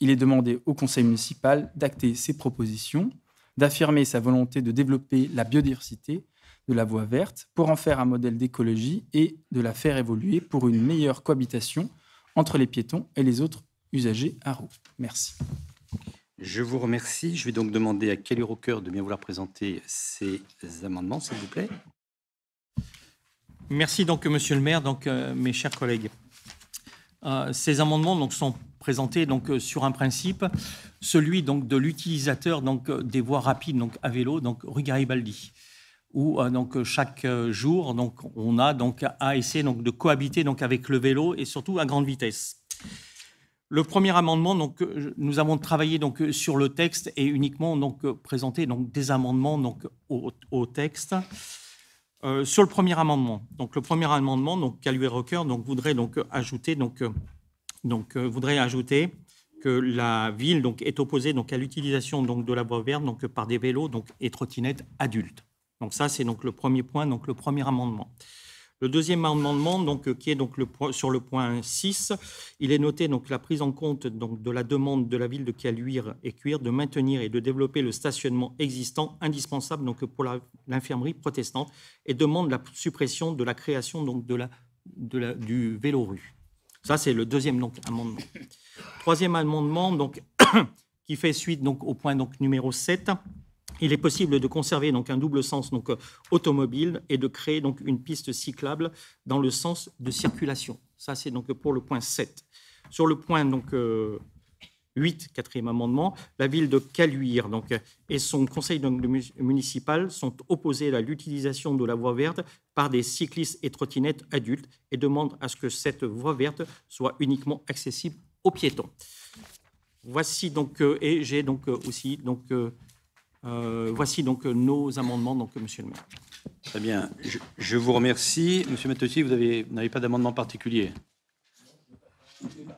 Il est demandé au conseil municipal d'acter ses propositions, d'affirmer sa volonté de développer la biodiversité de la voie verte pour en faire un modèle d'écologie et de la faire évoluer pour une meilleure cohabitation entre les piétons et les autres usagers à roues. Merci. Je vous remercie. Je vais donc demander à Kelly Rocker de bien vouloir présenter ses amendements, s'il vous plaît. Merci donc, Monsieur le maire, donc, euh, mes chers collègues. Euh, ces amendements donc, sont présentés euh, sur un principe, celui de l'utilisateur euh, des voies rapides donc, à vélo, donc rue Garibaldi où chaque jour on a donc à essayer de cohabiter avec le vélo et surtout à grande vitesse. Le premier amendement donc nous avons travaillé sur le texte et uniquement donc présenté des amendements au texte. Euh, sur le premier amendement, donc le premier amendement, donc Caluet Rocker, donc voudrait donc ajouter donc euh, euh, voudrait ajouter que la ville donc est opposée donc à l'utilisation donc de la voie verte donc par des vélos donc et trottinettes adultes. Donc ça c'est donc le premier point, donc le premier amendement. Le deuxième amendement, donc, euh, qui est donc sur le point 6, il est noté donc, la prise en compte donc, de la demande de la ville de Caluire et Cuire de maintenir et de développer le stationnement existant indispensable donc, pour l'infirmerie protestante et demande la suppression de la création donc, de la, du vélo-rue. Ça, c'est le deuxième donc, amendement. Troisième amendement, donc, qui fait suite donc, au point donc, numéro 7. Il est possible de conserver donc un double sens donc euh, automobile et de créer donc une piste cyclable dans le sens de circulation. Ça c'est donc pour le point 7. Sur le point donc 8, euh, quatrième amendement, la ville de Caluire donc, et son conseil donc, municipal sont opposés à l'utilisation de la voie verte par des cyclistes et trottinettes adultes et demandent à ce que cette voie verte soit uniquement accessible aux piétons. Voici donc, euh, et j'ai donc aussi donc, euh, voici donc euh, nos amendements, donc, monsieur le maire. Très bien. Je, vous remercie. Monsieur Matteucci. vous n'avez pas d'amendement particulier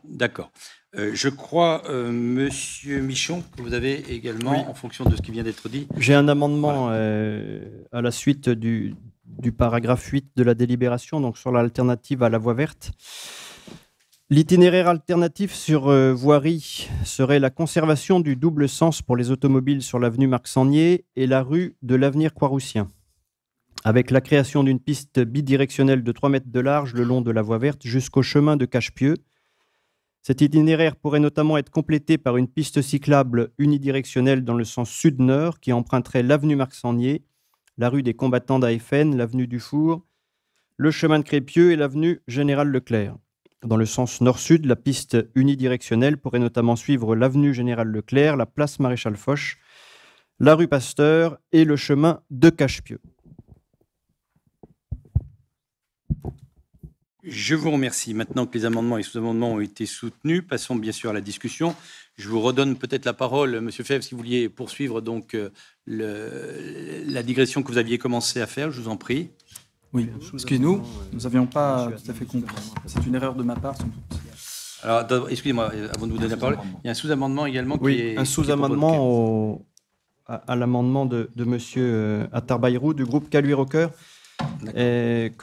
D'accord. Euh, je crois, Monsieur Michon, que vous avez également, en fonction de ce qui vient d'être dit. J'ai un amendement à la suite du, du paragraphe 8 de la délibération, donc sur l'alternative à la voie verte. L'itinéraire alternatif sur euh, voirie serait la conservation du double sens pour les automobiles sur l'avenue marc sanier et la rue de l'Avenir croix avec la création d'une piste bidirectionnelle de 3 mètres de large le long de la voie verte jusqu'au chemin de Cachepieux. Cet itinéraire pourrait notamment être complété par une piste cyclable unidirectionnelle dans le sens sud-nord qui emprunterait l'avenue marc sanier la rue des combattants d'AFN, l'avenue Dufour, le chemin de Crépieux et l'avenue Général Leclerc. Dans le sens nord-sud, la piste unidirectionnelle pourrait notamment suivre l'avenue Général Leclerc, la place Maréchal Foch, la rue Pasteur et le chemin de Cachepieux. Je vous remercie. Maintenant que les amendements et sous-amendements ont été soutenus, passons bien sûr à la discussion. Je vous redonne peut-être la parole, Monsieur Fèvre, si vous vouliez poursuivre donc euh, la digression que vous aviez commencé à faire, je vous en prie. Oui, excusez-nous, nous n'avions pas tout à fait compris. C'est une erreur de ma part, sans doute. Alors, excusez-moi, euh, avant de vous donner la parole, il y a un sous-amendement également Un sous-amendement à, l'amendement de, Monsieur M. Euh, du groupe Caluire au que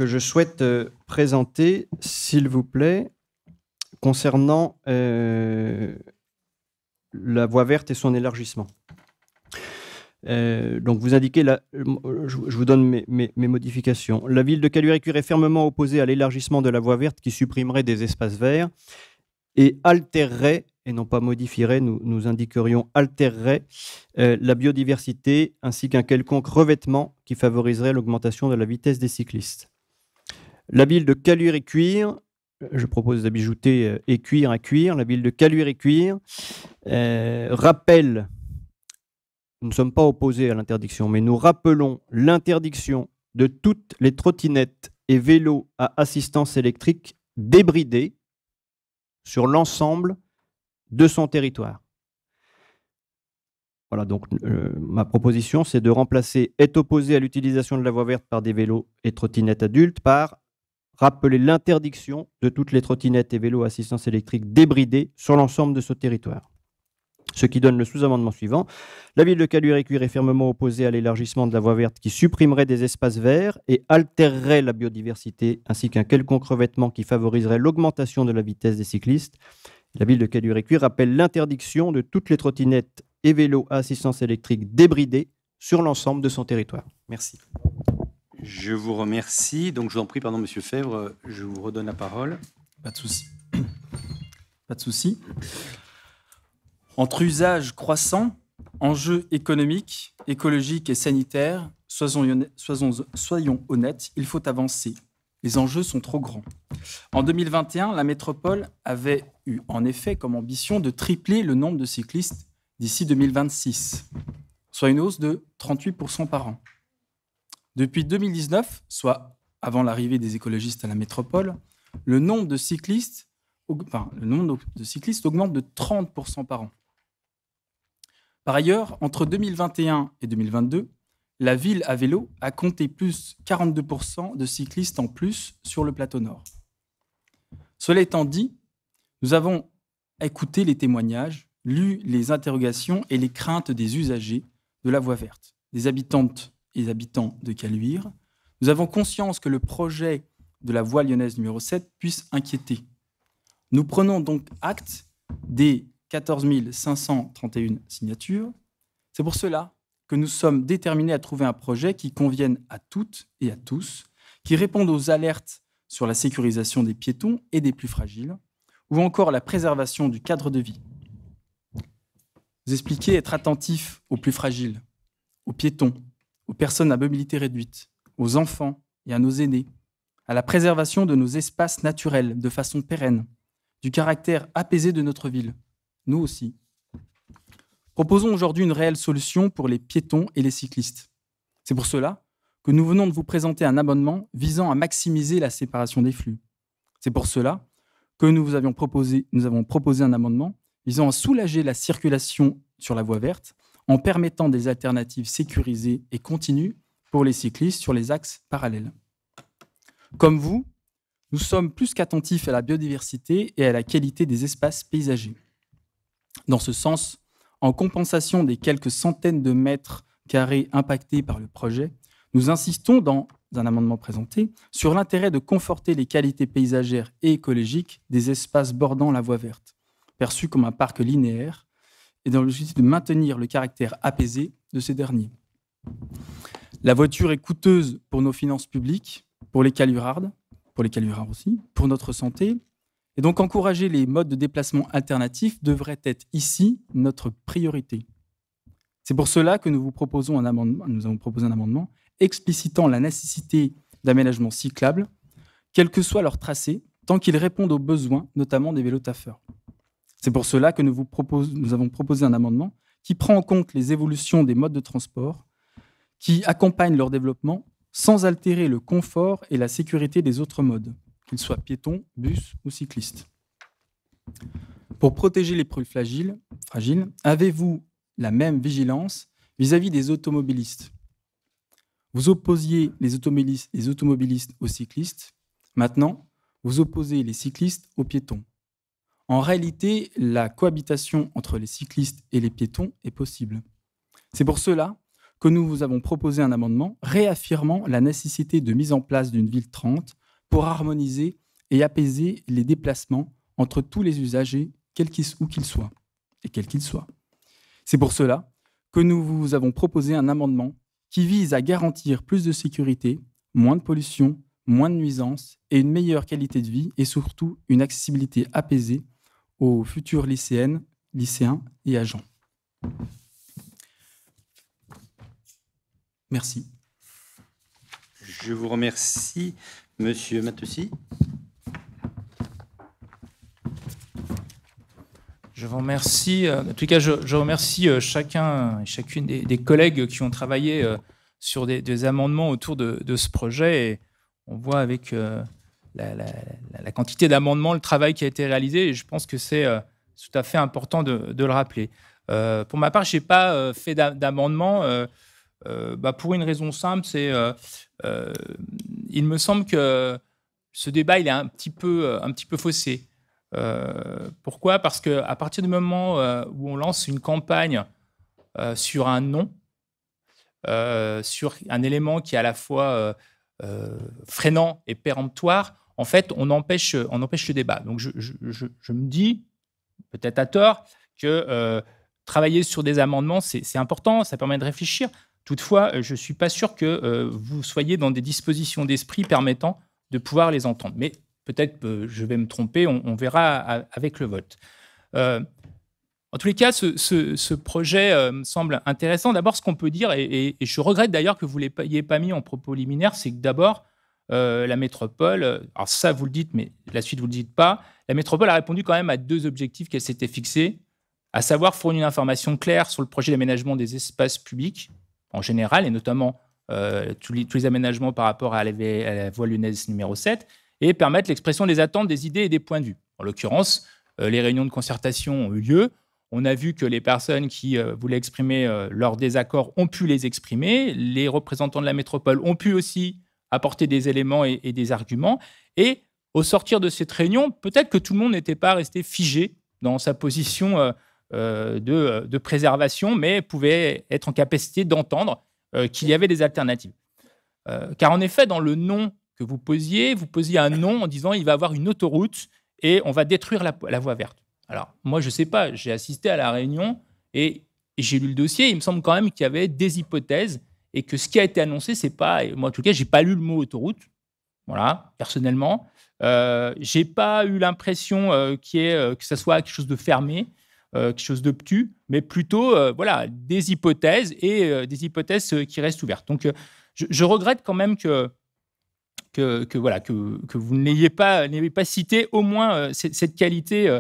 je souhaite euh, présenter, s'il vous plaît, concernant la voie verte et son élargissement. Euh, donc vous indiquez, la, euh, je, vous donne mes, modifications. La ville de Caluire-Cuire est fermement opposée à l'élargissement de la voie verte qui supprimerait des espaces verts et altérerait, et non pas modifierait, nous, indiquerions altérerait euh, la biodiversité ainsi qu'un quelconque revêtement qui favoriserait l'augmentation de la vitesse des cyclistes. La ville de Caluire-Cuire je propose d'ajouter et cuire à cuire, la ville de Caluire et cuire, rappelle nous ne sommes pas opposés à l'interdiction, mais nous rappelons l'interdiction de toutes les trottinettes et vélos à assistance électrique débridés sur l'ensemble de son territoire. Voilà, donc euh, ma proposition, c'est de remplacer est opposé à l'utilisation de la voie verte par des vélos et trottinettes adultes par rappeler l'interdiction de toutes les trottinettes et vélos à assistance électrique débridés sur l'ensemble de ce territoire. Ce qui donne le sous-amendement suivant. La ville de caluire et est fermement opposée à l'élargissement de la voie verte qui supprimerait des espaces verts et altérerait la biodiversité, ainsi qu'un quelconque revêtement qui favoriserait l'augmentation de la vitesse des cyclistes. La ville de Caluire-et-Cuire rappelle l'interdiction de toutes les trottinettes et vélos à assistance électrique débridés sur l'ensemble de son territoire. Merci. Je vous remercie. Donc, je vous en prie, pardon, Monsieur Fèvre, je vous redonne la parole. Pas de souci. Pas de souci. Entre usage croissant, enjeux économiques, écologiques et sanitaires, soyons, honnêtes, il faut avancer. Les enjeux sont trop grands. En 2021, la métropole avait eu en effet comme ambition de tripler le nombre de cyclistes d'ici 2026, soit une hausse de 38% par an. Depuis 2019, soit avant l'arrivée des écologistes à la métropole, le nombre de cyclistes, le nombre de cyclistes augmente de 30% par an. Par ailleurs, entre 2021 et 2022, la ville à vélo a compté plus 42% de cyclistes en plus sur le plateau nord. Cela étant dit, nous avons écouté les témoignages, lu les interrogations et les craintes des usagers de la voie verte, des habitantes et habitants de Caluire. Nous avons conscience que le projet de la voie lyonnaise numéro 7 puisse inquiéter. Nous prenons donc acte des 14 531 signatures. C'est pour cela que nous sommes déterminés à trouver un projet qui convienne à toutes et à tous, qui réponde aux alertes sur la sécurisation des piétons et des plus fragiles, ou encore la préservation du cadre de vie. Vous expliquez être attentif aux plus fragiles, aux piétons, aux personnes à mobilité réduite, aux enfants et à nos aînés, à la préservation de nos espaces naturels de façon pérenne, du caractère apaisé de notre ville, nous aussi. Proposons aujourd'hui une réelle solution pour les piétons et les cyclistes. C'est pour cela que nous venons de vous présenter un amendement visant à maximiser la séparation des flux. C'est pour cela que nous vous avions proposé, nous avons proposé un amendement visant à soulager la circulation sur la voie verte en permettant des alternatives sécurisées et continues pour les cyclistes sur les axes parallèles. Comme vous, nous sommes plus qu'attentifs à la biodiversité et à la qualité des espaces paysagers. Dans ce sens, en compensation des quelques centaines de mètres carrés impactés par le projet, nous insistons dans un amendement présenté sur l'intérêt de conforter les qualités paysagères et écologiques des espaces bordant la voie verte, perçus comme un parc linéaire, et dans l'objectif de maintenir le caractère apaisé de ces derniers. La voiture est coûteuse pour nos finances publiques, pour les calurardes, pour les calurards aussi, pour notre santé, et donc encourager les modes de déplacement alternatifs devrait être ici notre priorité. C'est pour cela que nous vous proposons un amendement, nous avons proposé un amendement explicitant la nécessité d'aménagements cyclables, quel que soit leur tracé, tant qu'ils répondent aux besoins, notamment des vélos C'est pour cela que nous, vous nous avons proposé un amendement qui prend en compte les évolutions des modes de transport, qui accompagne leur développement sans altérer le confort et la sécurité des autres modes qu'ils soient piétons, bus ou cyclistes. Pour protéger les plus fragiles, avez-vous la même vigilance vis-à-vis des automobilistes Vous opposiez les automobilistes, les automobilistes aux cyclistes, maintenant vous opposez les cyclistes aux piétons. En réalité, la cohabitation entre les cyclistes et les piétons est possible. C'est pour cela que nous vous avons proposé un amendement réaffirmant la nécessité de mise en place d'une ville 30 pour harmoniser et apaiser les déplacements entre tous les usagers, quels qu'ils où qu'ils soient et quels qu'ils soient. C'est pour cela que nous vous avons proposé un amendement qui vise à garantir plus de sécurité, moins de pollution, moins de nuisances et une meilleure qualité de vie et surtout une accessibilité apaisée aux futurs lycéennes, lycéens et agents. Merci. Je vous remercie. Monsieur Matussi. Je vous remercie. Euh, en tout cas, je, remercie euh, chacun et chacune des, collègues qui ont travaillé euh, sur des, amendements autour de, ce projet. on voit avec la, quantité d'amendements le travail qui a été réalisé. Et je pense que c'est tout à fait important de, le rappeler. pour ma part, je n'ai pas fait d'amendement. Euh, bah, pour une raison simple, c'est euh, euh, il me semble que ce débat il est un petit peu, un petit peu faussé. pourquoi Parce qu'à partir du moment où on lance une campagne sur un nom, sur un élément qui est à la fois freinant et péremptoire, en fait, on empêche, on empêche le débat. Donc, je, me dis, peut-être à tort, que travailler sur des amendements, c'est important, ça permet de réfléchir. Toutefois, euh, je ne suis pas sûr que euh, vous soyez dans des dispositions d'esprit permettant de pouvoir les entendre. Mais peut-être euh, je vais me tromper, on, verra avec le vote. en tous les cas, ce, projet me semble intéressant. D'abord, ce qu'on peut dire, et, je regrette d'ailleurs que vous ne l'ayez pas mis en propos liminaire, c'est que d'abord, la métropole, alors ça vous le dites, mais la suite vous ne le dites pas, la métropole a répondu quand même à deux objectifs qu'elle s'était fixés, à savoir fournir une information claire sur le projet d'aménagement des espaces publics, en général, et notamment euh, tous, les, aménagements par rapport à la, voie lunaise numéro 7, et permettre l'expression des attentes, des idées et des points de vue. En l'occurrence, euh, les réunions de concertation ont eu lieu. On a vu que les personnes qui euh, voulaient exprimer leur désaccords ont pu les exprimer. Les représentants de la métropole ont pu aussi apporter des éléments et, et des arguments. Et au sortir de cette réunion, peut-être que tout le monde n'était pas resté figé dans sa position euh, euh, de, préservation, mais pouvaient être en capacité d'entendre euh, qu'il y avait des alternatives. car en effet, dans le nom que vous posiez, vous posiez un nom en disant il va avoir une autoroute et on va détruire la, voie verte. Alors, moi, je ne sais pas, j'ai assisté à la réunion et, j'ai lu le dossier. Il me semble quand même qu'il y avait des hypothèses et que ce qui a été annoncé, c'est pas. Moi, en tout cas, j'ai pas lu le mot autoroute. Voilà, personnellement, Je n'ai pas eu l'impression que ça soit quelque chose de fermé. Euh, quelque chose d'obtus, mais plutôt euh, voilà, des hypothèses et euh, des hypothèses qui restent ouvertes. Donc, je, regrette quand même que que, que, voilà, que, que vous n'ayez pas, pas cité au moins cette, qualité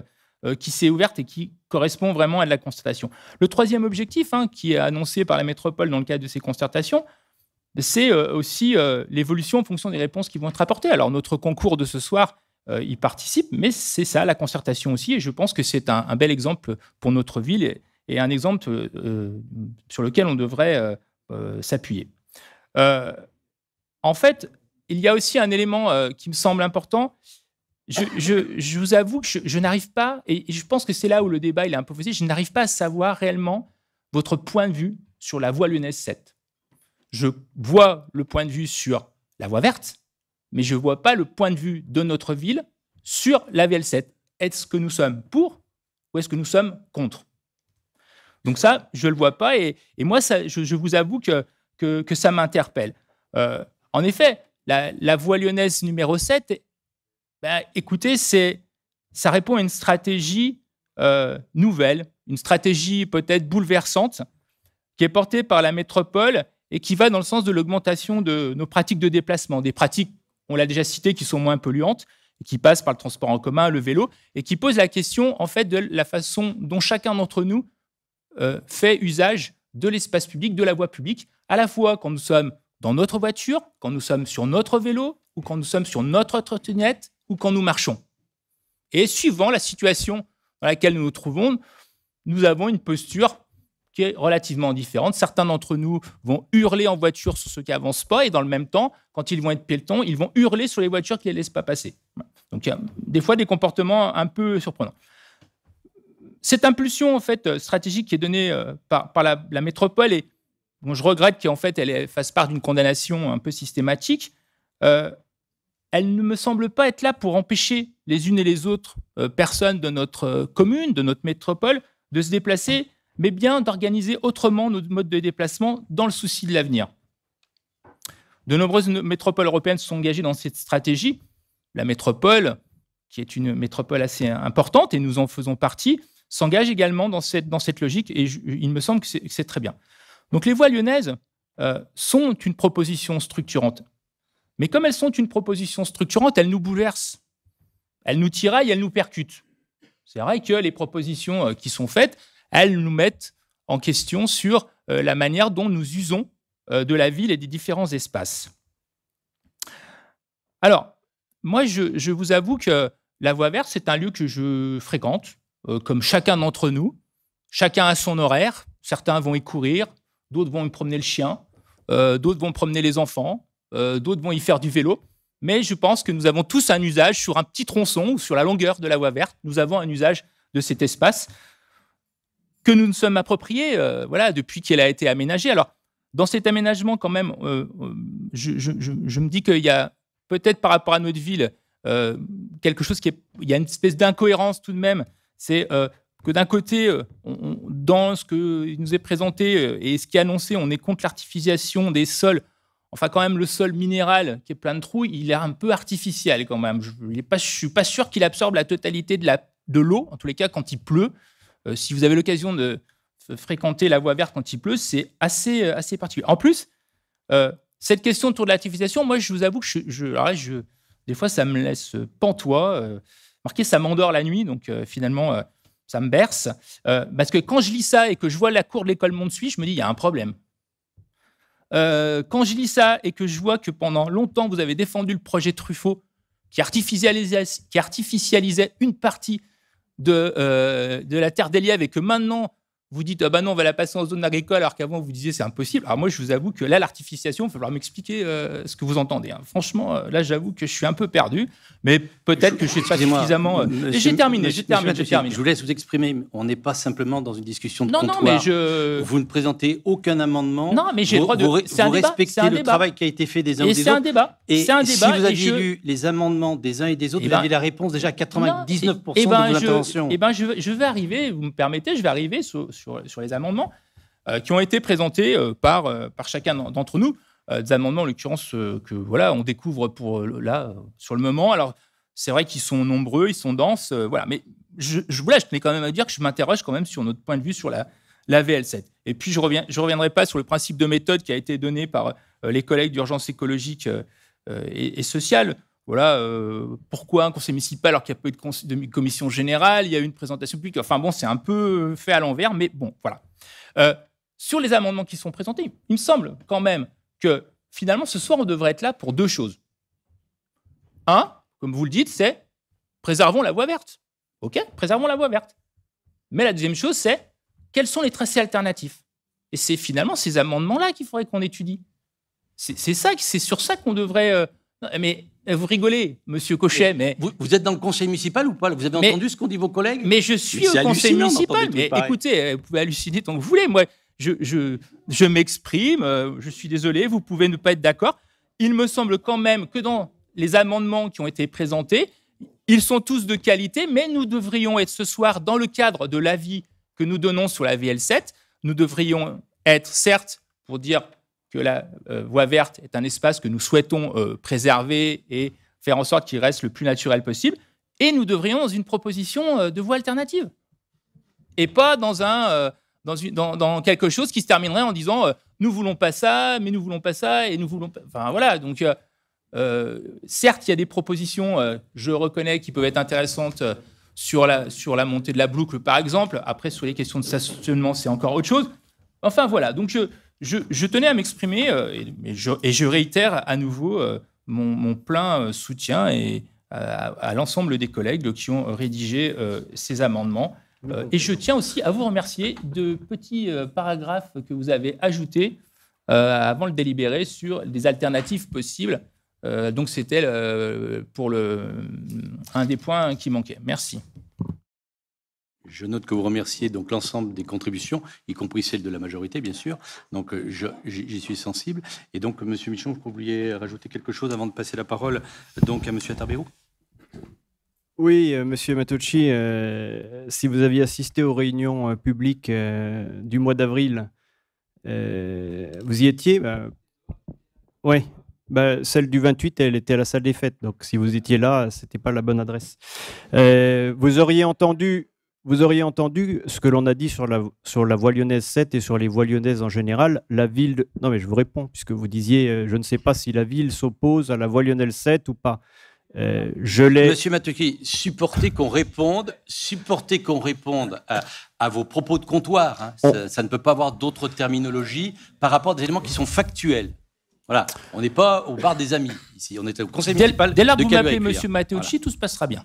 qui s'est ouverte et qui correspond vraiment à de la constatation. Le troisième objectif, hein, qui est annoncé par la métropole dans le cadre de ces concertations, c'est aussi l'évolution en fonction des réponses qui vont être apportées. Alors, notre concours de ce soir euh, y participent, mais c'est ça la concertation aussi, et je pense que c'est un, bel exemple pour notre ville et, un exemple euh, euh, sur lequel on devrait s'appuyer. en fait, il y a aussi un élément qui me semble important, je, vous avoue que je, n'arrive pas, et je pense que c'est là où le débat il est un peu je n'arrive pas à savoir réellement votre point de vue sur la voie lyonnaise 7. Je vois le point de vue sur la voie verte, mais je ne vois pas le point de vue de notre ville sur la VL7. Est-ce que nous sommes pour ou est-ce que nous sommes contre Donc ça, je ne le vois pas et, moi, je, vous avoue que, que, ça m'interpelle. Euh, en effet, la, voie lyonnaise numéro 7, bah, écoutez, ça répond à une stratégie euh, nouvelle, une stratégie peut-être bouleversante qui est portée par la métropole et qui va dans le sens de l'augmentation de nos pratiques de déplacement, des pratiques on l'a déjà cité, qui sont moins polluantes, qui passent par le transport en commun, le vélo, et qui posent la question en fait de la façon dont chacun d'entre nous euh, fait usage de l'espace public, de la voie publique, à la fois quand nous sommes dans notre voiture, quand nous sommes sur notre vélo, ou quand nous sommes sur notre trottinette, ou quand nous marchons. Et suivant la situation dans laquelle nous nous trouvons, nous avons une posture qui est relativement différente. Certains d'entre nous vont hurler en voiture sur ceux qui avancent pas, et dans le même temps, quand ils vont être piétons, ils vont hurler sur les voitures qui ne les laissent pas passer. Donc, il y a des fois des comportements un peu surprenants. Cette impulsion en fait stratégique qui est donnée euh, par, la, métropole et bon, je regrette qu'en fait elle fasse part d'une condamnation un peu systématique. Euh, elle ne me semble pas être là pour empêcher les unes et les autres euh, personnes de notre commune, de notre métropole, de se déplacer mais bien d'organiser autrement nos modes de déplacement dans le souci de l'avenir. De nombreuses métropoles européennes sont engagées dans cette stratégie. La métropole, qui est une métropole assez importante, et nous en faisons partie, s'engage également dans cette, dans cette logique, et il me semble que c'est très bien. Donc les voies lyonnaises euh, sont une proposition structurante. Mais comme elles sont une proposition structurante, elles nous bouleversent. Elles nous tiraillent, elles nous percutent. C'est vrai que les propositions euh, qui sont faites, elles nous mettent en question sur euh, la manière dont nous usons euh, de la ville et des différents espaces. Alors, moi, je, vous avoue que la Voie Verte, c'est un lieu que je fréquente, euh, comme chacun d'entre nous. Chacun a son horaire. Certains vont y courir, d'autres vont y promener le chien, d'autres vont promener les enfants, d'autres vont y faire du vélo. Mais je pense que nous avons tous un usage sur un petit tronçon ou sur la longueur de la Voie Verte. Nous avons un usage de cet espace que nous nous sommes appropriés euh, voilà, depuis qu'elle a été aménagée. Alors, dans cet aménagement, quand même, euh, euh, je, me dis qu'il y a peut-être par rapport à notre ville quelque chose qui est. Il y a une espèce d'incohérence tout de même. C'est que d'un côté, on, dans ce qui nous est présenté et ce qui est annoncé, on est contre l'artificiation des sols. Enfin, quand même, le sol minéral qui est plein de trous, il est un peu artificiel quand même. Je ne suis pas sûr qu'il absorbe la totalité de l'eau, de en tous les cas quand il pleut. Euh, si vous avez l'occasion de fréquenter la voie verte quand il pleut, c'est assez, euh, assez particulier. En plus, euh, cette question autour de l'artificialisation, moi, je vous avoue que je, je, des fois, ça me laisse pantois. marqué, ça m'endort la nuit, donc finalement, ça me berce. parce que quand je lis ça et que je vois la cour de l'école Monde Suisse, je me dis, il y a un problème. quand je lis ça et que je vois que pendant longtemps, vous avez défendu le projet Truffaut, qui artificialisait une partie de, euh, de la Terre des Lièvres et que maintenant vous dites ah bah non on va la passer en zone agricole alors qu'avant vous disiez c'est impossible. Alors moi je vous avoue que là l'artificiation, il va falloir m'expliquer euh, ce que vous entendez. Hein. Franchement euh, là j'avoue que je suis un peu perdu, mais peut-être que je suis pas suffisamment. Euh, j'ai terminé, j'ai terminé, Je vous laisse vous exprimer. On n'est pas simplement dans une discussion de non, comptoir. Non mais je. Vous ne présentez aucun amendement. Non mais j'ai le droit de. Vous, respectez le travail qui a été fait des uns et, des autres. C'est un débat. Et un si vous aviez lu les amendements des uns et des autres, il vous eh ben... la réponse déjà à 99% eh de ben, vos interventions. Eh ben je vais arriver. Vous me permettez, je vais arriver sur sur, les amendements euh, qui ont été présentés euh, par, euh, par chacun d'entre nous. des amendements, en l'occurrence, que voilà, on découvre pour là sur le moment. Alors, c'est vrai qu'ils sont nombreux, ils sont denses, voilà. Mais je, je, tenais quand même à dire que je m'interroge quand même sur notre point de vue sur la, la VL7. Et puis, je ne reviens, je reviendrai pas sur le principe de méthode qui a été donné par les collègues d'urgence écologique et, et, sociale voilà, euh, pourquoi un conseil municipal alors qu'il n'y a pas eu de, commission générale, il y a eu une présentation publique. Enfin bon, c'est un peu fait à l'envers, mais bon, voilà. Euh, sur les amendements qui sont présentés, il me semble quand même que finalement, ce soir, on devrait être là pour deux choses. Un, comme vous le dites, c'est préservons la voie verte. OK, préservons la voie verte. Mais la deuxième chose, c'est quels sont les tracés alternatifs Et c'est finalement ces amendements-là qu'il faudrait qu'on étudie. C'est ça, c'est sur ça qu'on devrait. Euh, mais euh, vous rigolez, monsieur Cochet, mais. Vous, êtes dans le conseil municipal ou pas Vous avez entendu ce qu'ont dit vos collègues Mais je suis au conseil municipal, écoutez, euh, vous pouvez halluciner tant que vous voulez. Moi, je, je m'exprime, euh, je suis désolé, vous pouvez ne pas être d'accord. Il me semble quand même que dans les amendements qui ont été présentés, ils sont tous de qualité, mais nous devrions être ce soir, dans le cadre de l'avis que nous donnons sur la VL7, nous devrions être, certes, pour dire que la euh, voie verte est un espace que nous souhaitons euh, préserver et faire en sorte qu'il reste le plus naturel possible. Et nous devrions une proposition euh, de voie alternative. Et pas dans, un, dans, une, dans, quelque chose qui se terminerait en disant nous voulons pas ça, mais nous voulons pas ça, et nous voulons pas. Enfin voilà, donc certes, il y a des propositions, je reconnais, qui peuvent être intéressantes sur, la, sur la montée de la boucle, par exemple. Après, sur les questions de stationnement, c'est encore autre chose. Enfin voilà, donc je, je, tenais à m'exprimer euh, et, je, réitère à nouveau euh, mon, plein euh, soutien et à, l'ensemble des collègues qui ont rédigé ces amendements. et je tiens aussi à vous remercier de petits paragraphes que vous avez ajoutés avant le délibéré sur des alternatives possibles. donc c'était pour le, un des points qui manquait. Merci. Je note que vous remerciez donc l'ensemble des contributions, y compris celle de la majorité, bien sûr. Donc euh, j'y suis sensible. Et donc, euh, Monsieur Michon, vous oubliez rajouter quelque chose avant de passer la parole euh, donc à Monsieur Atarbérou oui, Monsieur Matocci, si vous aviez assisté aux réunions publiques du mois d'avril, vous y étiez bah, Oui, bah, celle du 28, elle était à la salle des fêtes. Donc, si vous étiez là, ce n'était pas la bonne adresse. vous auriez entendu vous auriez entendu ce que l'on a dit sur la, sur la voie lyonnaise 7 et sur les voies lyonnaises en général. La ville. Non, mais je vous réponds, puisque vous disiez, euh, je ne sais pas si la ville s'oppose à la voie lyonnaise 7 ou pas. Euh, je Monsieur Matteucci, supportez qu'on réponde, supportez qu'on réponde à, vos propos de comptoir. Hein. Ça, ne peut pas avoir d'autres terminologies par rapport à des éléments qui sont factuels. Voilà, on n'est pas au bar des amis ici, on est au conseil dès, municipal. Dès lors vous m'appelez Monsieur Matteucci, tout se passera bien.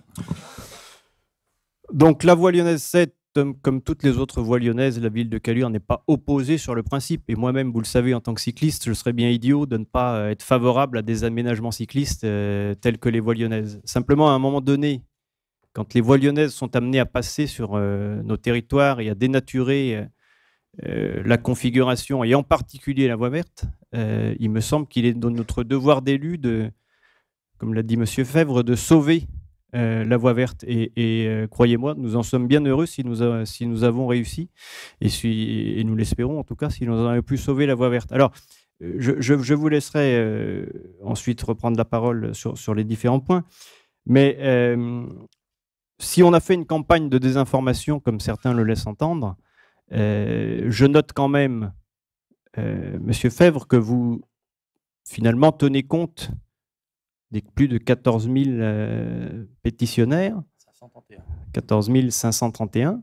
Donc la voie lyonnaise 7, euh, comme toutes les autres voies lyonnaises, la ville de Calure n'est pas opposée sur le principe. Et moi-même, vous le savez, en tant que cycliste, je serais bien idiot de ne pas euh, être favorable à des aménagements cyclistes euh, tels que les voies lyonnaises. Simplement, à un moment donné, quand les voies lyonnaises sont amenées à passer sur nos territoires et à dénaturer la configuration, et en particulier la voie verte, il me semble qu'il est de notre devoir d'élu de, comme l'a dit M. Fèvre, de sauver euh, la voie verte. Et, euh, croyez-moi, nous en sommes bien heureux si nous, avons réussi, et, nous l'espérons en tout cas, si nous avons pu sauver la voie verte. Alors, euh, je, vous laisserai ensuite reprendre la parole sur, les différents points, mais si on a fait une campagne de désinformation, comme certains le laissent entendre, je note quand même, Monsieur Fèvre, que vous finalement tenez compte des plus de 14 000 euh, pétitionnaires. 14 531.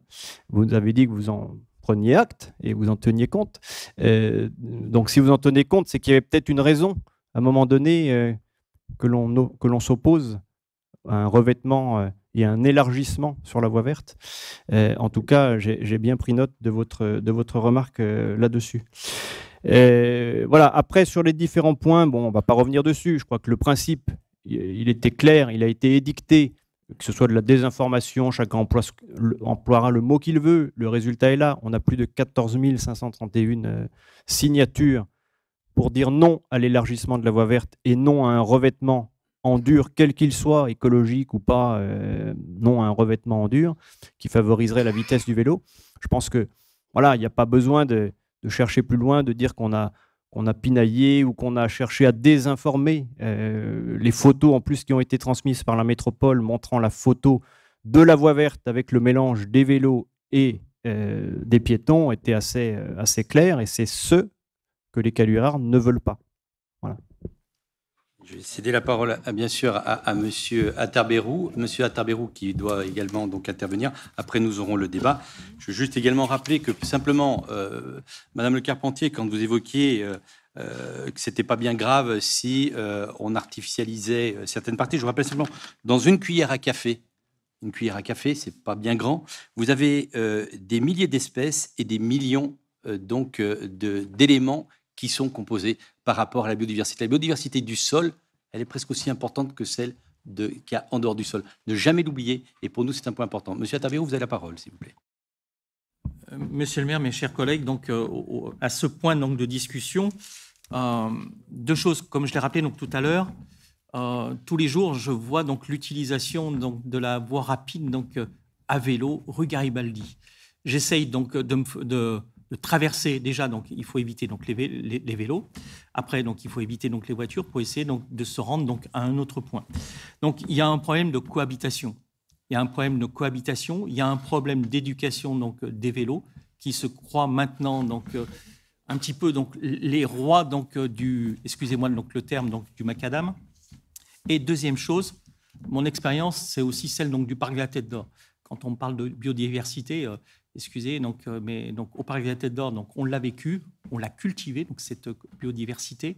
Vous avez dit que vous en preniez acte et vous en teniez compte. Euh, donc si vous en tenez compte, c'est qu'il y avait peut-être une raison à un moment donné euh, que l'on s'oppose à un revêtement et un élargissement sur la voie verte. en tout cas, j'ai bien pris note de votre, de votre remarque là-dessus. Euh, voilà. Après, sur les différents points, bon, on va pas revenir dessus. Je crois que le principe, il était clair, il a été édicté. Que ce soit de la désinformation, chacun emploiera le mot qu'il veut. Le résultat est là. On a plus de 14 531 euh, signatures pour dire non à l'élargissement de la voie verte et non à un revêtement en dur, quel qu'il soit, écologique ou pas, euh, non à un revêtement en dur qui favoriserait la vitesse du vélo. Je pense que voilà, il n'y a pas besoin de, de chercher plus loin, de dire qu'on a, qu'on a pinaillé ou qu'on a cherché à désinformer. Euh, les photos en plus qui ont été transmises par la métropole montrant la photo de la voie verte avec le mélange des vélos et euh, des piétons étaient assez, euh, assez claires et c'est ce que les caluirards ne veulent pas. Voilà. Je vais céder la parole, à, bien sûr, à, Monsieur Attarberou. Monsieur qui doit également donc intervenir. Après, nous aurons le débat. Je veux juste également rappeler que simplement, euh, Madame Le Carpentier, quand vous évoquiez que euh, euh, ce que c'était pas bien grave si on artificialisait certaines parties, je vous rappelle simplement, dans une cuillère à café, une cuillère à café, c'est pas bien grand. Vous avez des milliers d'espèces et des millions d'éléments qui sont composés par rapport à la biodiversité. La biodiversité du sol, elle est presque aussi importante que celle qu'il y a en dehors du sol. Ne jamais l'oublier, et pour nous, c'est un point important. Monsieur Atavero, vous avez la parole, s'il vous plaît. Euh, monsieur le maire, mes chers collègues, donc, euh, à ce point donc, de discussion, euh, deux choses, comme je l'ai rappelé donc, tout à l'heure, tous les jours, je vois donc l'utilisation donc, de la voie rapide donc, à vélo rue Garibaldi. J'essaye donc de, de de traverser déjà donc il faut éviter donc les, vélos après donc il faut éviter donc les voitures pour essayer donc de se rendre donc à un autre point donc il y a un problème de cohabitation il y a un problème de cohabitation il y a un problème d'éducation donc des vélos qui se croient maintenant donc euh, un petit peu donc les rois donc euh, du excusez-moi donc le terme donc du macadam et deuxième chose mon expérience c'est aussi celle donc du parc de la Tête d'Or quand on parle de biodiversité, euh, excusez, donc, euh, mais, donc au Parc de la Tête d'Or, donc, on l'a vécu, on l'a cultivé, donc cette euh, biodiversité,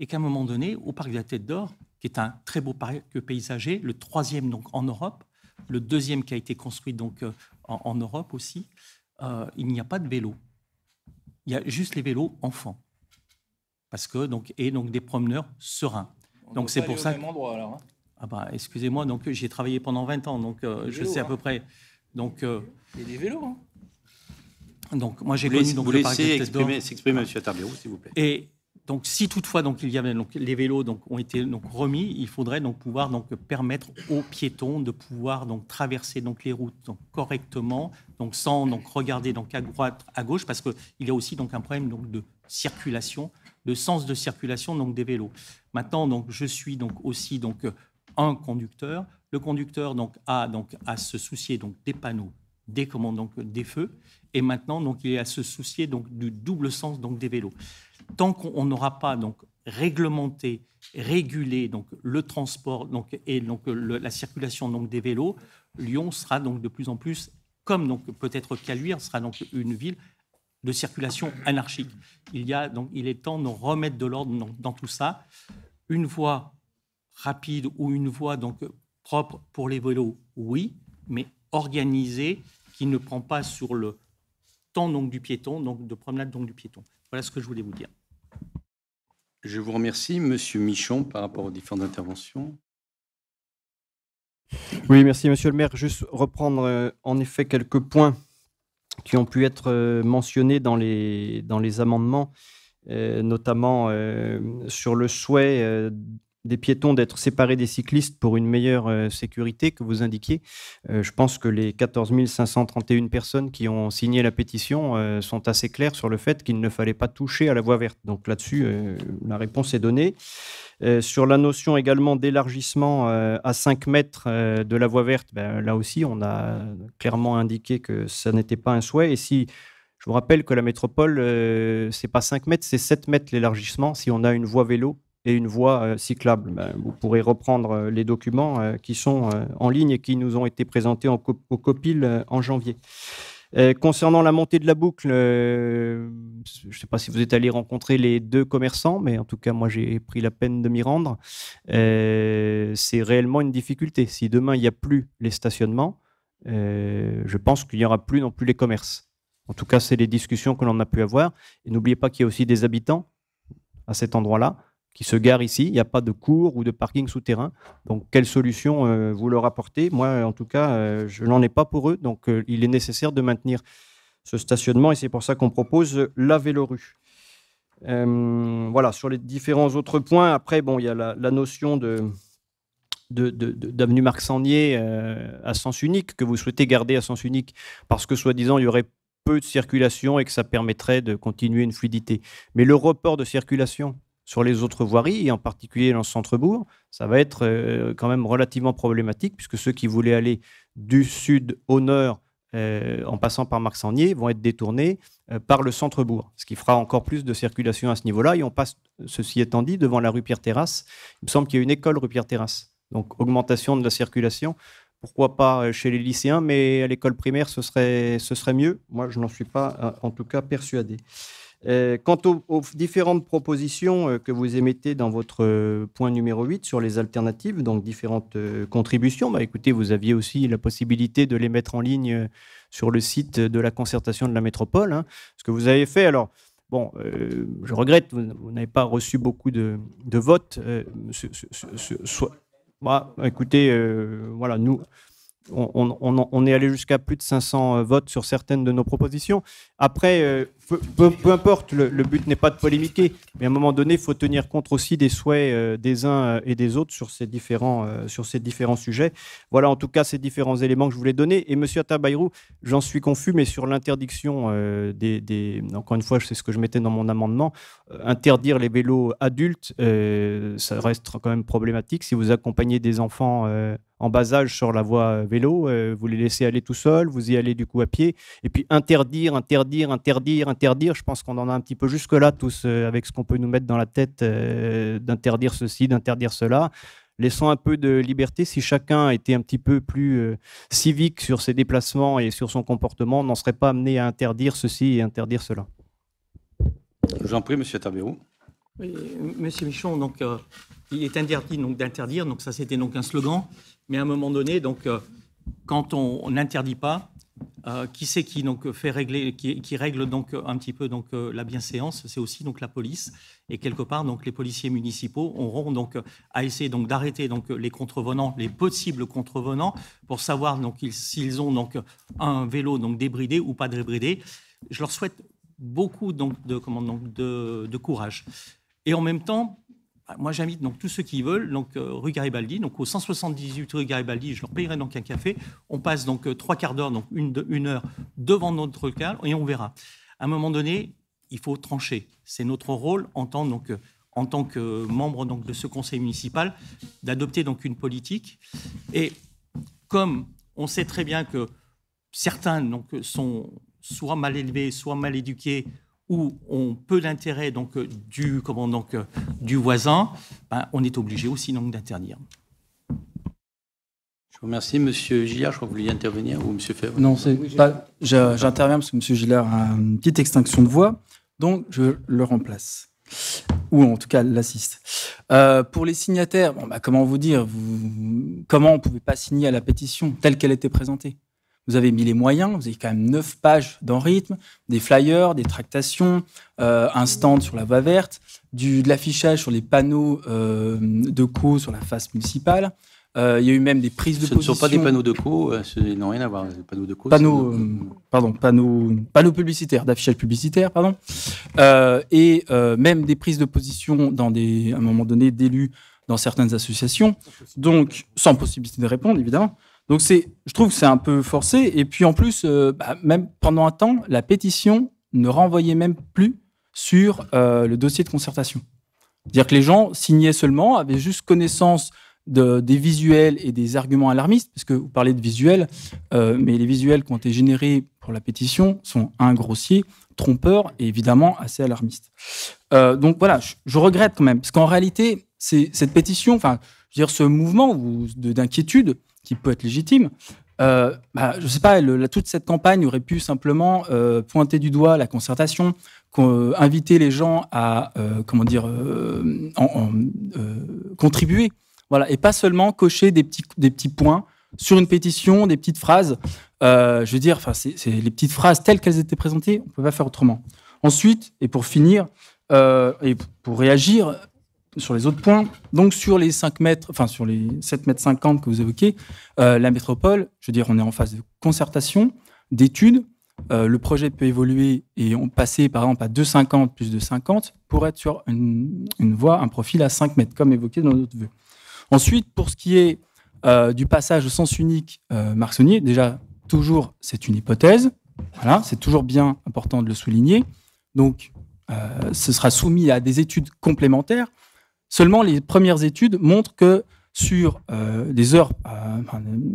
et qu'à un moment donné, au Parc de la Tête d'Or, qui est un très beau parc paysager, le troisième donc en Europe, le deuxième qui a été construit donc euh, en, Europe aussi, il n'y a pas de vélo. Il y a juste les vélos enfants, parce que donc et donc des promeneurs sereins. donc c'est pour ça. Au même endroit, alors, hein. ah bah, excusez-moi, donc j'ai travaillé pendant 20 ans, donc je sais à hein. peu près. Donc, il y a des vélos. Hein moi, j'ai connu vous le s'exprimer, Monsieur s'il vous plaît. Et donc, si toutefois, donc, il les vélos ont été donc, remis, il faudrait donc pouvoir donc, permettre aux piétons de pouvoir donc, traverser donc, les routes correctement, donc, sans donc, regarder donc, à droite, à gauche, parce qu'il y a aussi donc, un problème donc, de circulation, de sens de circulation donc, des vélos. Maintenant, donc, je suis donc, aussi donc, un conducteur. Le conducteur donc, a donc, à se soucier donc, des panneaux, des commandes, donc, des feux. Et maintenant, donc, il est à se soucier donc, du double sens donc, des vélos. Tant qu'on n'aura pas donc, réglementé, régulé donc, le transport donc, et donc, la circulation donc, des vélos, Lyon sera donc de plus en plus, comme donc, peut-être Caluire, sera donc une ville de circulation anarchique. Il, y a, donc, il est temps de remettre de l'ordre dans, dans tout ça. Une voie rapide ou une voie donc, propre pour les vélos, oui, mais organisée, qui ne prend pas sur le, temps donc du piéton, donc de promenade donc du piéton. Voilà ce que je voulais vous dire. Je vous remercie, Monsieur Michon, par rapport aux différentes interventions. Oui, merci, Monsieur le maire. Juste reprendre euh, en effet quelques points qui ont pu être euh, mentionnés dans les, dans les amendements, euh, notamment sur le souhait des piétons d'être séparés des cyclistes pour une meilleure euh, sécurité que vous indiquiez. Euh, je pense que les 14 531 personnes qui ont signé la pétition euh, sont assez claires sur le fait qu'il ne fallait pas toucher à la voie verte. Donc là-dessus, la réponse est donnée. sur la notion également d'élargissement à 5 mètres de la voie verte, ben, là aussi, on a clairement indiqué que ça n'était pas un souhait. Et si je vous rappelle que la métropole, ce n'est pas 5 mètres, c'est 7 mètres l'élargissement si on a une voie vélo et une voie euh, cyclable. Ben, vous pourrez reprendre euh, les documents euh, qui sont en ligne et qui nous ont été présentés en au COPIL en janvier. concernant la montée de la boucle, je ne sais pas si vous êtes allé rencontrer les deux commerçants, mais en tout cas, moi, j'ai pris la peine de m'y rendre. c'est réellement une difficulté. Si demain, il n'y a plus les stationnements, je pense qu'il n'y aura plus non plus les commerces. En tout cas, c'est les discussions que l'on a pu avoir. Et n'oubliez pas qu'il y a aussi des habitants à cet endroit-là qui se garent ici. Il n'y a pas de cours ou de parking souterrain. Donc, quelle solution euh, vous leur apportez Moi, en tout cas, euh, je n'en ai pas pour eux. Donc, euh, il est nécessaire de maintenir ce stationnement et c'est pour ça qu'on propose la vélorue. voilà, sur les différents autres points. Après, bon, il y a la, notion de, d'avenue Marc Sangnier à sens unique, que vous souhaitez garder à sens unique, parce que soi-disant il y aurait peu de circulation et que ça permettrait de continuer une fluidité. Mais le report de circulation sur les autres voiries, et en particulier dans le centre-bourg, ça va être euh, quand même relativement problématique, puisque ceux qui voulaient aller du sud au nord, euh, en passant par marc Marsandier, vont être détournés euh, par le centre-bourg, ce qui fera encore plus de circulation à ce niveau-là. Et on passe, ceci étant dit, devant la rue Pierre-Terrasse. Il me semble qu'il y a une école rue Pierre-Terrasse. Donc, augmentation de la circulation. Pourquoi pas chez les lycéens, mais à l'école primaire, ce serait, ce serait mieux. Moi, je n'en suis pas, en tout cas, persuadé. Euh, quant aux, différentes propositions euh, que vous émettez dans votre euh, point numéro 8 sur les alternatives, donc différentes contributions, bah, écoutez, vous aviez aussi la possibilité de les mettre en ligne sur le site de la concertation de la métropole. Hein. ce que vous avez fait, alors, Bon, je regrette, vous, n'avez pas reçu beaucoup de, votes. soit, bah, écoutez, voilà, nous, on, on est allé jusqu'à plus de 500 votes sur certaines de nos propositions. Après, peu, importe, le, but n'est pas de polémiquer, mais à un moment donné, il faut tenir compte aussi des souhaits euh, des uns euh, et des autres sur ces, différents, euh, sur ces différents sujets. Voilà en tout cas ces différents éléments que je voulais donner. Et monsieur Atabayrou, j'en suis confus, mais sur l'interdiction des, des, Encore une fois, c'est ce que je mettais dans mon amendement. interdire les vélos adultes, ça reste quand même problématique. Si vous accompagnez des enfants en bas âge sur la voie vélo, vous les laissez aller tout seuls, vous y allez du coup à pied. Et puis interdire, interdire, interdire, interdire interdire, je pense qu'on en a un petit peu jusque-là tous euh, avec ce qu'on peut nous mettre dans la tête euh, d'interdire ceci, d'interdire cela Laissons un peu de liberté. Si chacun était un petit peu plus euh, civique sur ses déplacements et sur son comportement, on n'en serait pas amené à interdire ceci et interdire cela. J'en prie, Monsieur Tabérou. Oui, Monsieur Michon, donc, il est interdit donc, d'interdire, donc ça c'était donc un slogan, mais à un moment donné, donc, quand on n'interdit pas, euh, qui c'est qui donc fait régler, qui, règle donc un petit peu donc euh, la bienséance, c'est aussi donc la police et quelque part donc les policiers municipaux auront donc à essayer donc d'arrêter donc les contrevenants, les possibles contrevenants pour savoir donc s'ils ont donc un vélo donc débridé ou pas débridé. Je leur souhaite beaucoup donc de comment, donc de courage et en même temps ah, moi, j'invite donc tous ceux qui veulent, donc euh, rue Garibaldi, donc au 178 rue Garibaldi, je leur payerai donc un café. On passe donc euh, trois quarts d'heure, donc une, heure devant notre local et on verra. À un moment donné, il faut trancher. C'est notre rôle en tant, donc, euh, en tant que membre donc, de ce conseil municipal d'adopter donc une politique. Et comme on sait très bien que certains donc, sont soit mal élevés, soit mal éduqués, où on peut l'intérêt donc euh, du comment donc euh, du voisin, ben, on est obligé aussi donc d'interdire. Je vous remercie, Monsieur Gillard. Je crois que vous vouliez intervenir ou Monsieur Fèvre. Non, c'est pas. J'interviens parce que Monsieur Gillard a une petite extinction de voix, donc je le remplace ou en tout cas l'assiste. Euh, pour les signataires, bah, comment vous dire Comment on ne pouvait pas signer à la pétition telle qu'elle était présentée vous avez mis les moyens, vous avez quand même neuf pages dans rythme, des flyers, des tractations, euh, un stand sur la voie verte, du, de l'affichage sur les panneaux euh, de co sur la face municipale. Euh, il y a eu même des prises de position. Ce ne sont pas des panneaux de co, ils n'ont rien à voir. Les panneaux de co. Panneaux, pardon, panneaux, panneaux publicitaires, d'affichage publicitaire, pardon. et même des prises de position dans des, à un moment donné d'élus dans certaines associations. Donc, sans possibilité de répondre, évidemment. Donc c'est, je trouve que c'est un peu forcé. Et puis en plus, euh, bah, même pendant un temps, la pétition ne renvoyait même plus sur euh, le dossier de concertation. C'est-à-dire que les gens signaient seulement, avaient juste connaissance de, des visuels et des arguments alarmistes, parce que vous parlez de visuels, euh, mais les visuels qui ont été générés pour la pétition sont un grossier, trompeur et évidemment assez alarmiste. donc voilà, je, je, regrette quand même, parce qu'en réalité, cette pétition, enfin, je veux dire, ce mouvement d'inquiétude, qui peut être légitime. Euh, bah, je sais pas, toute cette campagne aurait pu simplement euh, pointer du doigt la concertation, euh, inviter les gens à, comment dire, en, contribuer, voilà, et pas seulement cocher des petits, des petits points sur une pétition, des petites phrases. je veux dire, enfin, c'est les petites phrases telles qu'elles étaient présentées, on ne peut pas faire autrement. Ensuite, et pour finir, et pour réagir, sur les autres points. Donc sur les 5 mètres, enfin sur les 7 mètres 50 que vous évoquez, euh, la métropole, je veux dire, on est en phase de concertation, d'études. Euh, le projet peut évoluer et on passer par exemple à 2,50 plus de 50 pour être sur une, voie, un profil à 5 mètres, comme évoqué dans notre vœu. Ensuite, pour ce qui est euh, du passage au sens unique marçonnier, déjà, toujours, c'est une hypothèse. Voilà, c'est toujours bien important de le souligner. Donc, ce sera soumis à des études complémentaires Seulement, les premières études montrent que sur euh, des, heures, euh,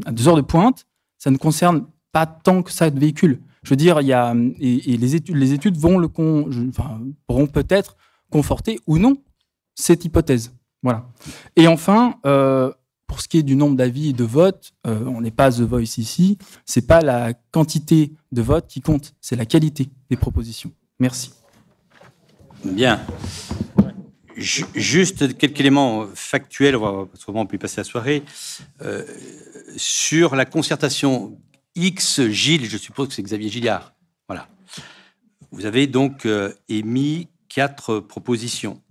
euh deux heures de pointe, ça ne concerne pas tant que ça de véhicules. Je veux dire, il y et, les, études, les études vont le pourront peut-être conforter ou non cette hypothèse. Voilà. Et enfin, euh, pour ce qui est du nombre d'avis et de votes, on n'est pas The Voice ici, c'est pas la quantité de votes qui compte, c'est la qualité des propositions. Merci. Bien. Juste quelques éléments euh, factuels, parce va peut passer la soirée, euh, sur la concertation X Gilles, je suppose que c'est Xavier Gilliard. Voilà. Vous avez donc euh, émis quatre propositions.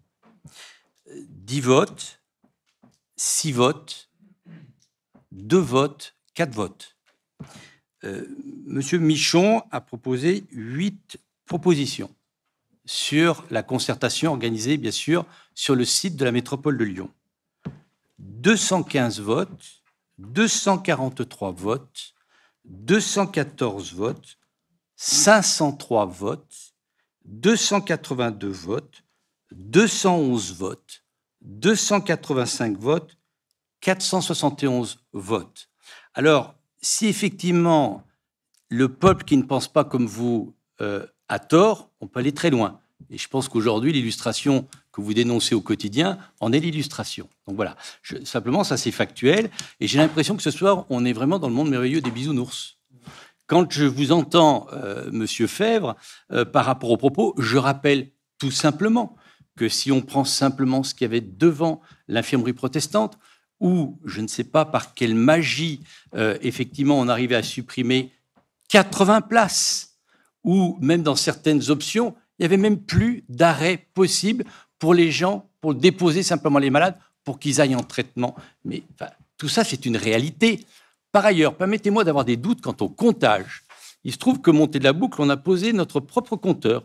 Dix votes, six votes, deux votes, quatre votes. Monsieur Michon a proposé huit propositions sur la concertation organisée, bien sûr, sur le site de la métropole de Lyon. 215 votes, 243 votes, 214 votes, 503 votes, 282 votes, 211 votes, 285 votes, 471 votes. Alors, si effectivement le peuple qui ne pense pas comme vous euh, a tort, on peut aller très loin. Et je pense qu'aujourd'hui, l'illustration que vous dénoncez au quotidien en est l'illustration. Donc voilà, simplement, ça c'est factuel. Et j'ai l'impression que ce soir, on est vraiment dans le monde merveilleux des bisounours. Quand je vous entends, M. Euh, monsieur Fèvre, euh, par rapport aux propos, je rappelle tout simplement que si on prend simplement ce qu'il y avait devant l'infirmerie protestante, où je ne sais pas par quelle magie, euh, effectivement, on arrivait à supprimer 80 places ou même dans certaines options, il n'y avait même plus d'arrêt possible pour les gens, pour déposer simplement les malades, pour qu'ils aillent en traitement. Mais tout ça, c'est une réalité. Par ailleurs, permettez-moi d'avoir des doutes quant au comptage. Il se trouve que monter de la boucle, on a posé notre propre compteur.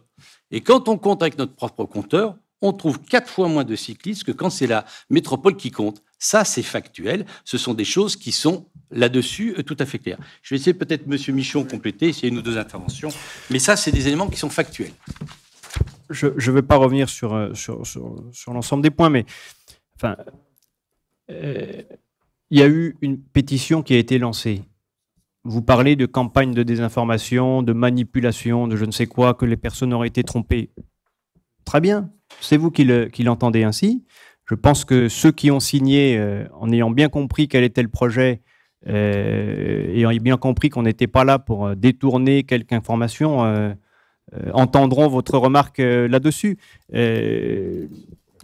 Et quand on compte avec notre propre compteur, on trouve quatre fois moins de cyclistes que quand c'est la métropole qui compte. Ça, c'est factuel. Ce sont des choses qui sont là-dessus euh, tout à fait clair. Je vais essayer peut-être, Monsieur Michon, compléter, essayer une ou deux interventions. Mais ça, c'est des éléments qui sont factuels. Je ne vais pas revenir euh, sur, sur, l'ensemble des points, mais enfin, euh, il y a eu une pétition qui a été lancée. Vous parlez de campagne de désinformation, de manipulation, de je ne sais quoi, que les personnes auraient été trompées. Très bien, c'est vous qui l'entendez ainsi. Je pense que ceux qui ont signé, en ayant bien compris quel était le projet, euh, et ayant bien compris qu'on n'était pas là pour euh, détourner quelques information, euh, entendront votre remarque là-dessus. Les,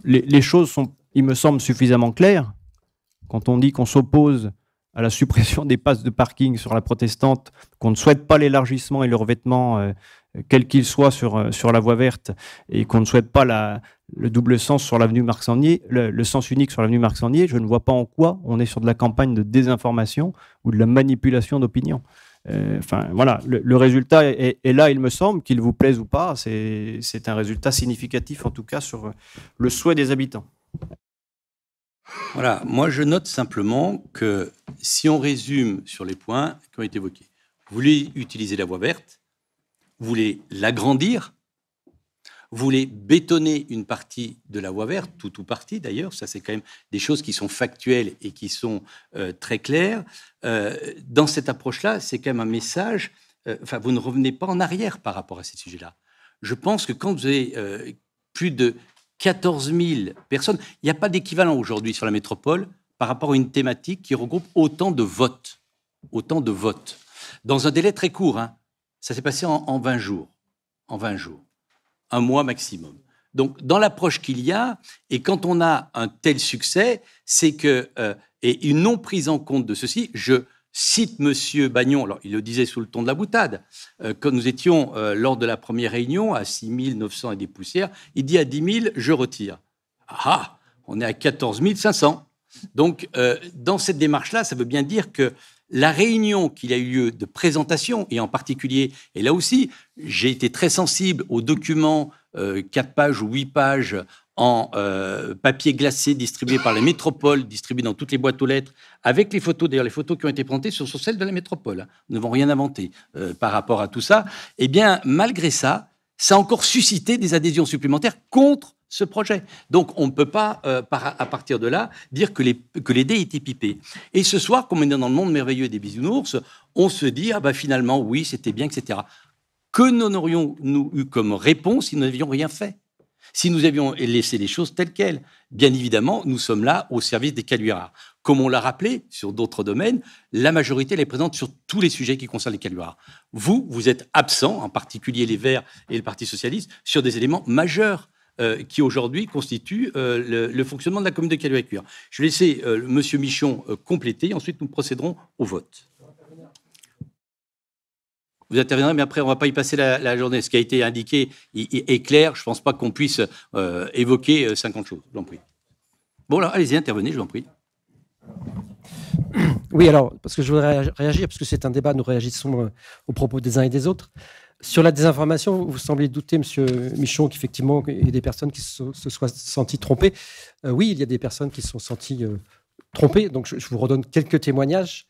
les, choses sont, il me semble, suffisamment claires. Quand on dit qu'on s'oppose à la suppression des passes de parking sur la protestante, qu'on ne souhaite pas l'élargissement et le revêtement quel qu'il soit sur, euh, sur la voie verte et qu'on ne souhaite pas le double sens sur l'avenue marc le, sens unique sur l'avenue marc je ne vois pas en quoi on est sur de la campagne de désinformation ou de la manipulation d'opinion. Euh, enfin, voilà, le, résultat est, là, il me semble, qu'il vous plaise ou pas, c'est un résultat significatif en tout cas sur euh, le souhait des habitants. Voilà, moi je note simplement que si on résume sur les points qui ont été évoqués, vous voulez utiliser la voie verte, voulez l'agrandir, voulez bétonner une partie de la voie verte, tout ou partie d'ailleurs, ça c'est quand même des choses qui sont factuelles et qui sont euh, très claires. Euh, dans cette approche-là, c'est quand même un message, euh, vous ne revenez pas en arrière par rapport à ces sujets-là. Je pense que quand vous avez plus de 14 000 personnes, il n'y a pas d'équivalent aujourd'hui sur la métropole par rapport à une thématique qui regroupe autant de votes, autant de votes, dans un délai très court. Hein. Ça s'est passé en, 20 jours. En 20 jours. Un mois maximum. Donc, dans l'approche qu'il y a, et quand on a un tel succès, c'est que, euh, et une non-prise en compte de ceci, je cite M. Bagnon, alors il le disait sous le ton de la boutade, euh, quand nous étions euh, lors de la première réunion à 6 900 et des poussières, il dit à 10 000, je retire. Ah, ah, on est à 14 500. Donc, dans cette démarche-là, ça veut bien dire que la réunion qu'il a eu lieu de présentation, et en particulier, et là aussi, j'ai été très sensible aux documents 4 euh, pages ou 8 pages en euh, papier glacé distribué par la métropole, distribué dans toutes les boîtes aux lettres, avec les photos. D'ailleurs, les photos qui ont été présentées sont celles de la métropole. Hein, ne Nous n'avons rien inventer euh, par rapport à tout ça. Eh bien, malgré ça, ça a encore suscité des adhésions supplémentaires contre ce projet. Donc on ne peut pas, euh, à partir de là, dire que les, que les dés étaient pipés. Et ce soir, comme on est dans le monde merveilleux des bisounours, on se dit, ah bah finalement, oui, c'était bien, etc. Que n'aurions-nous eu comme réponse si nous n'avions rien fait Si nous avions laissé les choses telles quelles Bien évidemment, nous sommes là au service des caluirards. Comme on l'a rappelé sur d'autres domaines, la majorité les est présente sur tous les sujets qui concernent les caluirards. Vous, vous êtes absent, en particulier les Verts et le Parti socialiste, sur des éléments majeurs euh, qui aujourd'hui constitue euh, le, fonctionnement de la commune de caluire Je vais laisser euh, M. Michon compléter, ensuite nous procéderons au vote. Vous interviendrez, mais après, on ne va pas y passer la, journée. Ce qui a été indiqué est, clair. Je ne pense pas qu'on puisse évoquer 50 choses. Je vous prie. Bon, alors, allez-y, intervenez, je vous en prie. Oui, alors, parce que je voudrais réagir, parce que c'est un débat, nous réagissons aux propos des uns et des autres. Sur la désinformation, vous semblez douter, Monsieur Michon, qu'effectivement, il y a des personnes qui se, soient senties trompées. Euh, oui, il y a des personnes qui se sont senties euh, trompées. Donc, je, vous redonne quelques témoignages.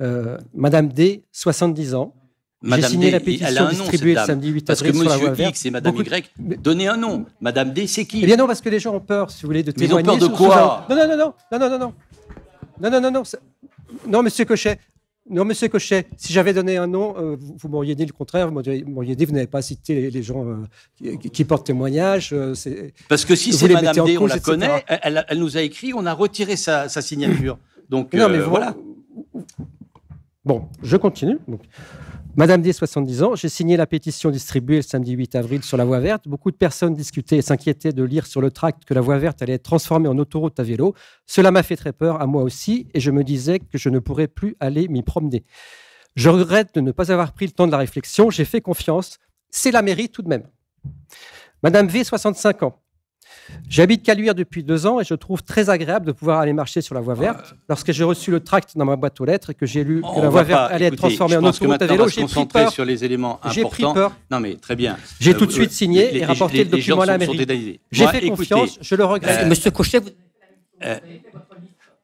Euh, Madame D, 70 ans. Madame J'ai signé D, la pétition elle a un nom, distribuée le samedi 8 avril. Parce que Monsieur la X et Madame Y, donnez un nom. Madame D, c'est qui Eh bien non, parce que les gens ont peur, si vous voulez, de témoigner. Mais ils ont peur de quoi Non, Non, non, non, non, non, non, non, non, non, non, non, non, M. Cochet, non, monsieur Cochet, si j'avais donné un nom, euh, vous, m'auriez dit le contraire. Vous m'auriez dit, vous n'avez pas cité les, gens euh, qui, portent témoignage. Euh, Parce que si c'est Madame D, on la connaît, elle, nous a écrit, on a retiré sa, signature. Donc, non, mais voilà. Bon, je continue. Madame D, 70 ans, j'ai signé la pétition distribuée le samedi 8 avril sur la voie verte. Beaucoup de personnes discutaient et s'inquiétaient de lire sur le tract que la voie verte allait être transformée en autoroute à vélo. Cela m'a fait très peur, à moi aussi, et je me disais que je ne pourrais plus aller m'y promener. Je regrette de ne pas avoir pris le temps de la réflexion, j'ai fait confiance. C'est la mairie tout de même. Madame V, 65 ans, J'habite Caluire depuis deux ans et je trouve très agréable de pouvoir aller marcher sur la voie verte. Ah. Lorsque j'ai reçu le tract dans ma boîte aux lettres et que j'ai lu que la voie verte allait être transformée en autoroute à vélo, j'ai pris peur. sur les éléments Non mais très bien. J'ai tout de euh, suite signé et rapporté le document à la mairie. J'ai fait confiance, je le regrette. Euh, Monsieur Cochet, vous... Euh,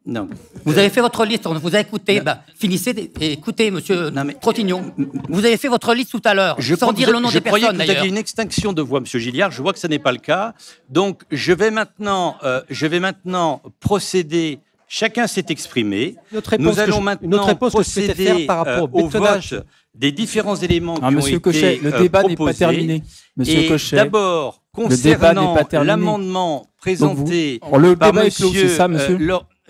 non. Vous avez fait votre liste, on vous a écouté. Bah, finissez, et écoutez, monsieur Trotignon Trottignon. Euh, euh, vous avez fait votre liste tout à l'heure, sans dire le nom des personnes. Que vous aviez une extinction de voix, monsieur Gilliard. Je vois que ce n'est pas le cas. Donc, je vais maintenant, euh, je vais maintenant procéder. Chacun s'est exprimé. Notre Nous allons maintenant procéder par rapport au, vote des différents éléments ah, qui monsieur Cochet, le débat n'est pas terminé. et d'abord concernant l'amendement présenté par monsieur,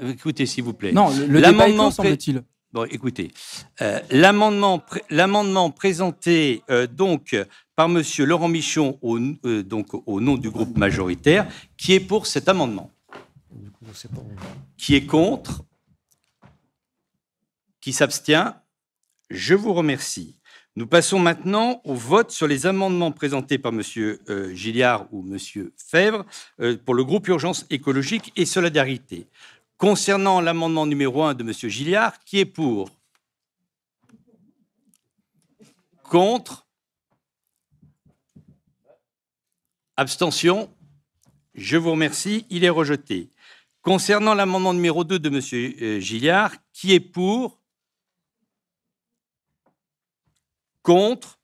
euh, écoutez, s'il vous plaît. le, l'amendement semble-t-il. Bon, écoutez, euh, l'amendement, l'amendement présenté euh, donc par M. Laurent Michon au, donc au nom du groupe majoritaire, qui est pour cet amendement, qui est contre, qui s'abstient. Je vous remercie. Nous passons maintenant au vote sur les amendements présentés par M. Gilliard ou M. Fèvre pour le groupe Urgence écologique et solidarité concernant l'amendement numéro 1 de M. Gilliard, qui est pour Contre Abstention Je vous remercie, il est rejeté. Concernant l'amendement numéro 2 de M. Euh, Gilliard, qui est pour Contre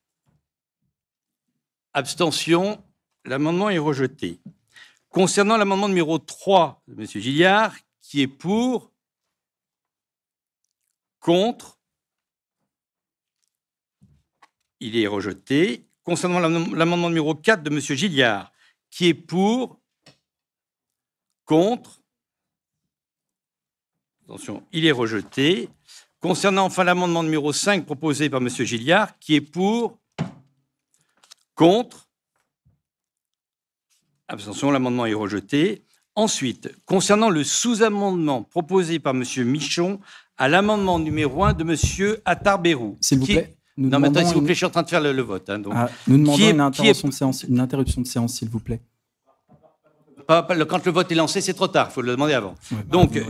Abstention L'amendement est rejeté. Concernant l'amendement numéro 3 de M. Gilliard, qui est pour, contre, il est rejeté. Concernant l'amendement numéro 4 de M. Gilliard, qui est pour, contre, attention, il est rejeté. Concernant enfin l'amendement numéro 5 proposé par M. Gilliard, qui est pour, contre, abstention, l'amendement est rejeté. Ensuite, concernant le sous-amendement proposé par M. Michon à l'amendement numéro 1 de M. attar S'il vous plaît. non, mais s'il vous plaît, je suis en train de faire le, vote. Hein, ah, nous demandons une, interruption de séance, s'il vous plaît. quand le vote est lancé, c'est trop tard, il faut le demander avant. Bah, donc,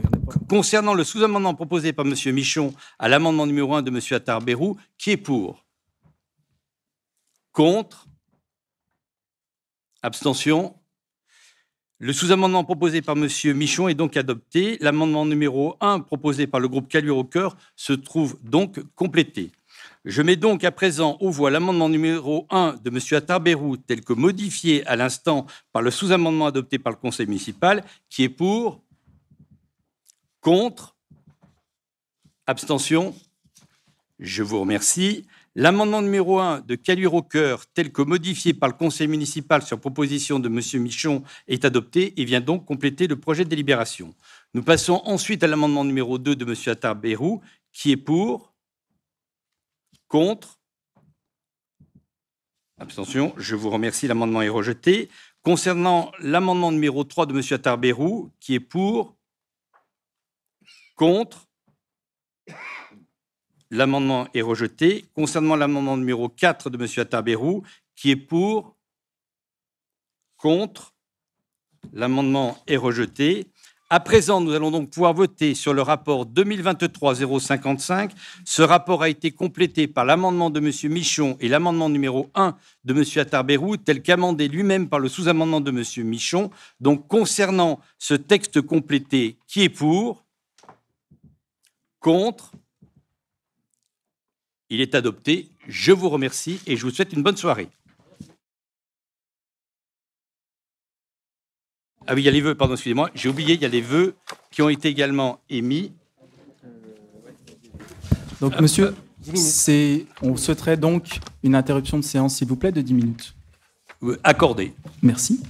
concernant le sous-amendement proposé par M. Michon à l'amendement numéro 1 de M. attar qui est pour Contre Abstention le sous-amendement proposé par M. Michon est donc adopté. L'amendement numéro 1 proposé par le groupe Calure au cœur se trouve donc complété. Je mets donc à présent aux voix l'amendement numéro 1 de M. Attarberou, tel que modifié à l'instant par le sous-amendement adopté par le Conseil municipal, qui est pour, contre, abstention. Je vous remercie. L'amendement numéro 1 de Caluire-au-Cœur, tel que modifié par le conseil municipal sur proposition de M. Michon, est adopté et vient donc compléter le projet de délibération. Nous passons ensuite à l'amendement numéro 2 de M. Attar-Bérou, qui est pour, contre, abstention, je vous remercie, l'amendement est rejeté. Concernant l'amendement numéro 3 de M. Attar-Bérou, qui est pour, contre, L'amendement est rejeté. Concernant l'amendement numéro 4 de M. Attabérou, qui est pour Contre L'amendement est rejeté. À présent, nous allons donc pouvoir voter sur le rapport 2023-055. Ce rapport a été complété par l'amendement de M. Michon et l'amendement numéro 1 de M. Attarbérou, tel qu'amendé lui-même par le sous-amendement de M. Michon. Donc, concernant ce texte complété, qui est pour Contre il est adopté. Je vous remercie et je vous souhaite une bonne soirée. Ah oui, il y a les vœux, pardon, excusez-moi. J'ai oublié, il y a les vœux qui ont été également émis. Donc, euh, monsieur, euh, on souhaiterait donc une interruption de séance, s'il vous plaît, de 10 minutes. Accordé. Merci.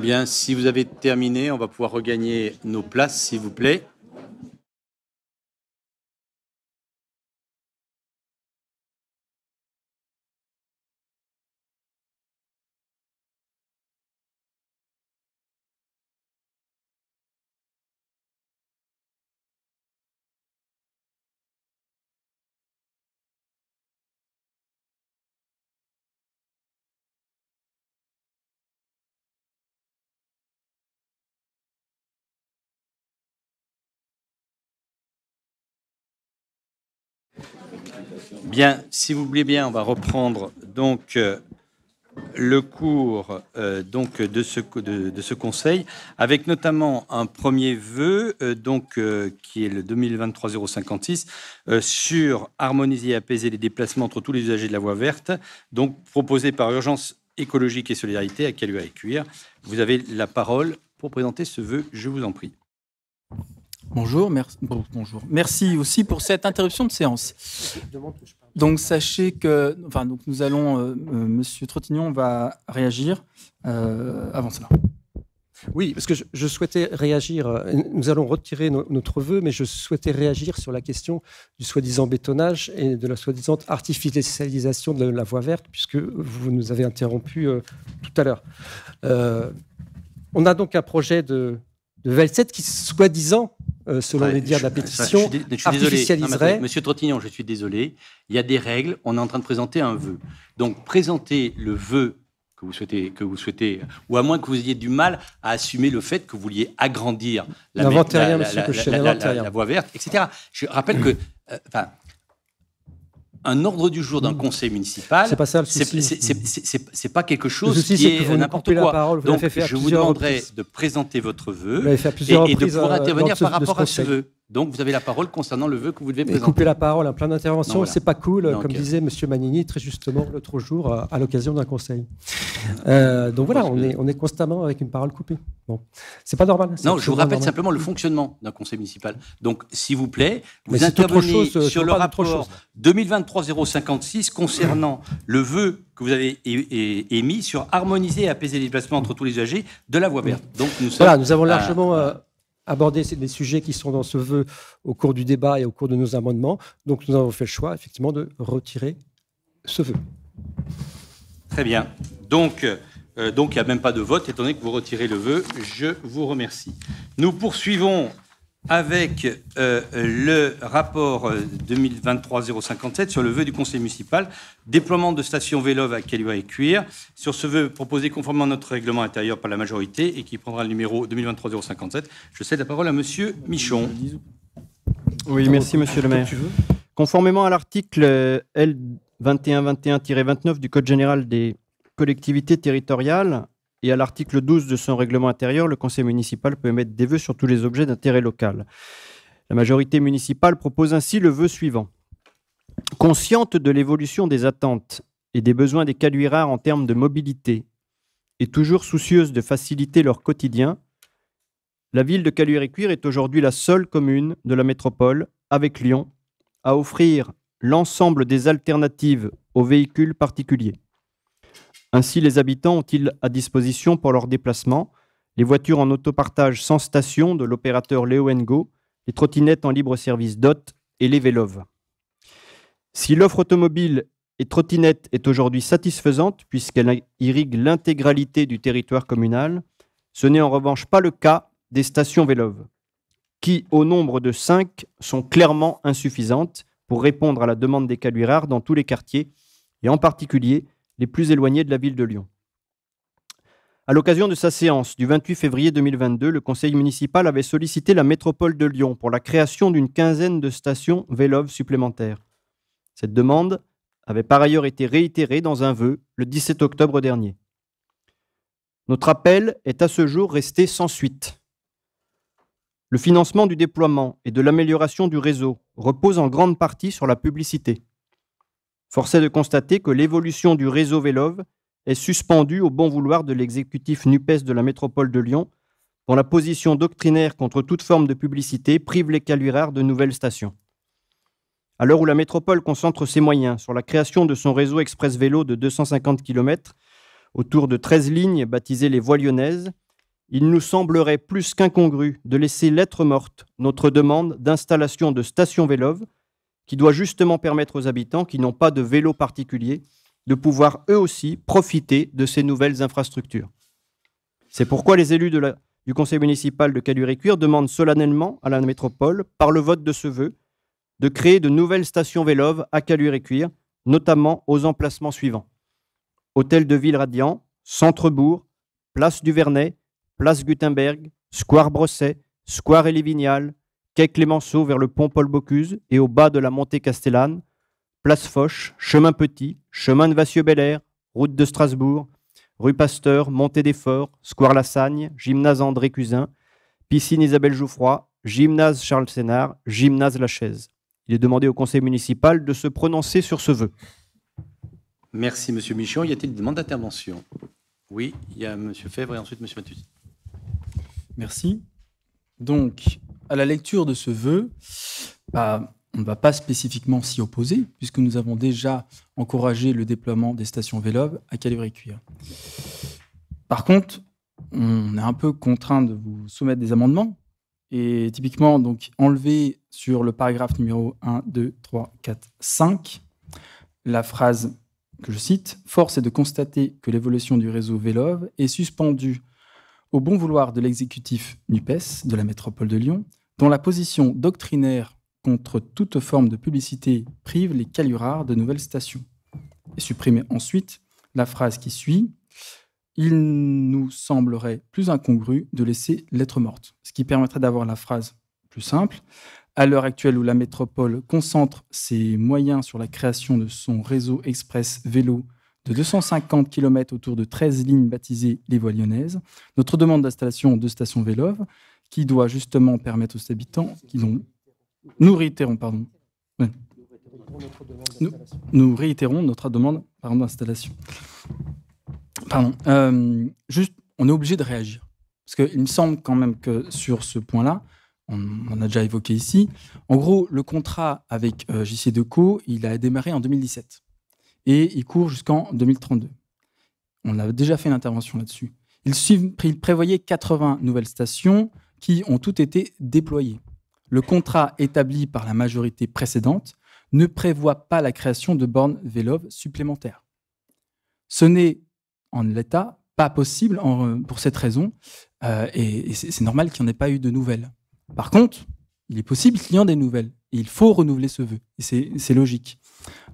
Bien, si vous avez terminé, on va pouvoir regagner nos places, s'il vous plaît. Bien, si vous voulez bien, on va reprendre donc euh, le cours euh, donc de ce, ce conseil, avec notamment un premier vœu, euh, donc qui est le 2023-056, sur harmoniser et apaiser les déplacements entre tous les usagers de la voie verte, donc proposé par Urgence écologique et solidarité à caluire et Cuir. Vous avez la parole pour présenter ce vœu, je vous en prie. Bonjour, merci, aussi pour cette interruption de séance. Donc sachez que, donc nous allons, euh, euh, Monsieur Trottignon va réagir euh, avant cela. Oui, parce que je, souhaitais réagir. Nous allons retirer notre vœu, mais je souhaitais réagir sur la question du soi-disant bétonnage et de la soi disante artificialisation de la voie verte, puisque vous nous avez interrompu tout à l'heure. on a donc un projet de, de 7 qui, soi-disant, euh, selon les dires de la monsieur Trottignon, je suis désolé, il y a des règles, on est en train de présenter un vœu. Donc présenter le vœu que vous souhaitez, que vous souhaitez, ou à moins que vous ayez du mal à assumer le fait que vous vouliez agrandir la, voie verte, etc. Je rappelle que, euh, enfin, un ordre du jour d'un conseil municipal, c'est pas pas quelque chose qui est, n'importe quoi. Donc, je vous demanderai de présenter votre vœu et, de pouvoir euh, intervenir par rapport à ce vœu. Donc, vous avez la parole concernant le vœu que vous devez présenter. Couper la parole un hein, plein d'interventions, c'est pas cool, comme disait M. Manini, très justement l'autre jour à l'occasion d'un conseil. Euh, donc voilà, on est, on est, constamment avec une parole coupée. Bon, c'est pas normal. Non, je vous hein, rappelle simplement le fonctionnement d'un conseil municipal. Donc, s'il vous plaît, vous intervenez euh, sur le rapport 2023-056 concernant le vœu que vous avez émis sur harmoniser et apaiser les déplacements entre tous les usagers de la voie verte. Donc, nous voilà, nous avons largement. Euh, aborder les sujets qui sont dans ce vœu au cours du débat et au cours de nos amendements. Donc nous avons fait le choix, effectivement, de retirer ce vœu. Très bien. Donc, euh, donc il n'y a même pas de vote, étant donné que vous retirez le vœu. Je vous remercie. Nous poursuivons avec euh, le rapport 2023-057 euh, sur le vœu du conseil municipal, déploiement de stations vélo à Calua et Cuir. Sur ce vœu proposé conformément à notre règlement intérieur par la majorité et qui prendra le numéro 2023-057, je cède la parole à Monsieur Michon. Oui, merci Monsieur le maire. Conformément à l'article euh, L2121-29 du Code général des collectivités territoriales, et à l'article 12 de son règlement intérieur, le conseil municipal peut émettre des vœux sur tous les objets d'intérêt local. La majorité municipale propose ainsi le vœu suivant. Consciente de l'évolution des attentes et des besoins des caluits en termes de mobilité, et toujours soucieuse de faciliter leur quotidien, la ville de Caluire-et-Cuire est aujourd'hui la seule commune de la métropole, avec Lyon, à offrir l'ensemble des alternatives aux véhicules particuliers. Ainsi, les habitants ont-ils à disposition pour leurs déplacements les voitures en autopartage sans station de l'opérateur Léo Go, les trottinettes en libre service DOT et les véloves. Si l'offre automobile et trottinette est aujourd'hui satisfaisante puisqu'elle irrigue l'intégralité du territoire communal, ce n'est en revanche pas le cas des stations véloves, qui, au nombre de cinq, sont clairement insuffisantes pour répondre à la demande des rares dans tous les quartiers et en particulier les plus éloignés de la ville de Lyon. À l'occasion de sa séance du 28 février 2022, le conseil municipal avait sollicité la métropole de Lyon pour la création d'une quinzaine de stations Vélov supplémentaires. Cette demande avait par ailleurs été réitérée dans un vœu le 17 octobre dernier. Notre appel est à ce jour resté sans suite. Le financement du déploiement et de l'amélioration du réseau repose en grande partie sur la publicité. Force est de constater que l'évolution du réseau Vélov est suspendue au bon vouloir de l'exécutif NUPES de la métropole de Lyon, dont la position doctrinaire contre toute forme de publicité prive les Caluirards de nouvelles stations. À l'heure où la métropole concentre ses moyens sur la création de son réseau express vélo de 250 km autour de 13 lignes baptisées les Voies lyonnaises, il nous semblerait plus qu'incongru de laisser lettre morte notre demande d'installation de stations Vélov, qui doit justement permettre aux habitants qui n'ont pas de vélo particulier de pouvoir eux aussi profiter de ces nouvelles infrastructures. C'est pourquoi les élus du conseil municipal de Caluire-et-Cuire demandent solennellement à la métropole, par le vote de ce vœu, de créer de nouvelles stations véloves à Caluire-et-Cuire, notamment aux emplacements suivants. Hôtel de Ville Radiant, Centre-Bourg, Place du Vernet, Place Gutenberg, Square Brosset, Square Elivignal, quai Clémenceau vers le pont Paul Bocuse et au bas de la montée Castellane, place Foch, chemin Petit, chemin de vassieux belair route de Strasbourg, rue Pasteur, montée des Forts, square Lassagne, gymnase André Cusin, piscine Isabelle Jouffroy, gymnase Charles Sénard, gymnase Lachaise. Il est demandé au conseil municipal de se prononcer sur ce vœu. Merci, Monsieur Michon. Y a-t-il des demandes d'intervention Oui, il y a Monsieur Fèvre et ensuite Monsieur Mathus. Merci. Donc, à la lecture de ce vœu, bah, on ne va pas spécifiquement s'y opposer, puisque nous avons déjà encouragé le déploiement des stations Vélov à et cuire Par contre, on est un peu contraint de vous soumettre des amendements, et typiquement, donc, enlever sur le paragraphe numéro 1, 2, 3, 4, 5, la phrase que je cite Force est de constater que l'évolution du réseau Vélov est suspendue au bon vouloir de l'exécutif NUPES de la métropole de Lyon dont la position doctrinaire contre toute forme de publicité prive les calurares de nouvelles stations. Et supprimer ensuite la phrase qui suit Il nous semblerait plus incongru de laisser l'être morte, ce qui permettrait d'avoir la phrase plus simple. À l'heure actuelle où la métropole concentre ses moyens sur la création de son réseau express vélo de 250 km autour de 13 lignes baptisées les Voies lyonnaises. Notre demande d'installation de stations véloves qui doit justement permettre aux habitants qui ont... nous réitérons, pardon. Nous, réitérons notre demande d'installation. Pardon. Euh, juste, on est obligé de réagir. Parce qu'il me semble quand même que sur ce point-là, on, on, a déjà évoqué ici, en gros, le contrat avec euh, JC Deco, il a démarré en 2017 et il court jusqu'en 2032. On a déjà fait une intervention là-dessus. Il, il prévoyait 80 nouvelles stations, qui ont toutes été déployées. Le contrat établi par la majorité précédente ne prévoit pas la création de bornes Vélov supplémentaires. Ce n'est, en l'état, pas possible pour cette raison, euh, et, c'est normal qu'il n'y en ait pas eu de nouvelles. Par contre, il est possible qu'il y en ait des nouvelles, et il faut renouveler ce vœu, et c'est logique.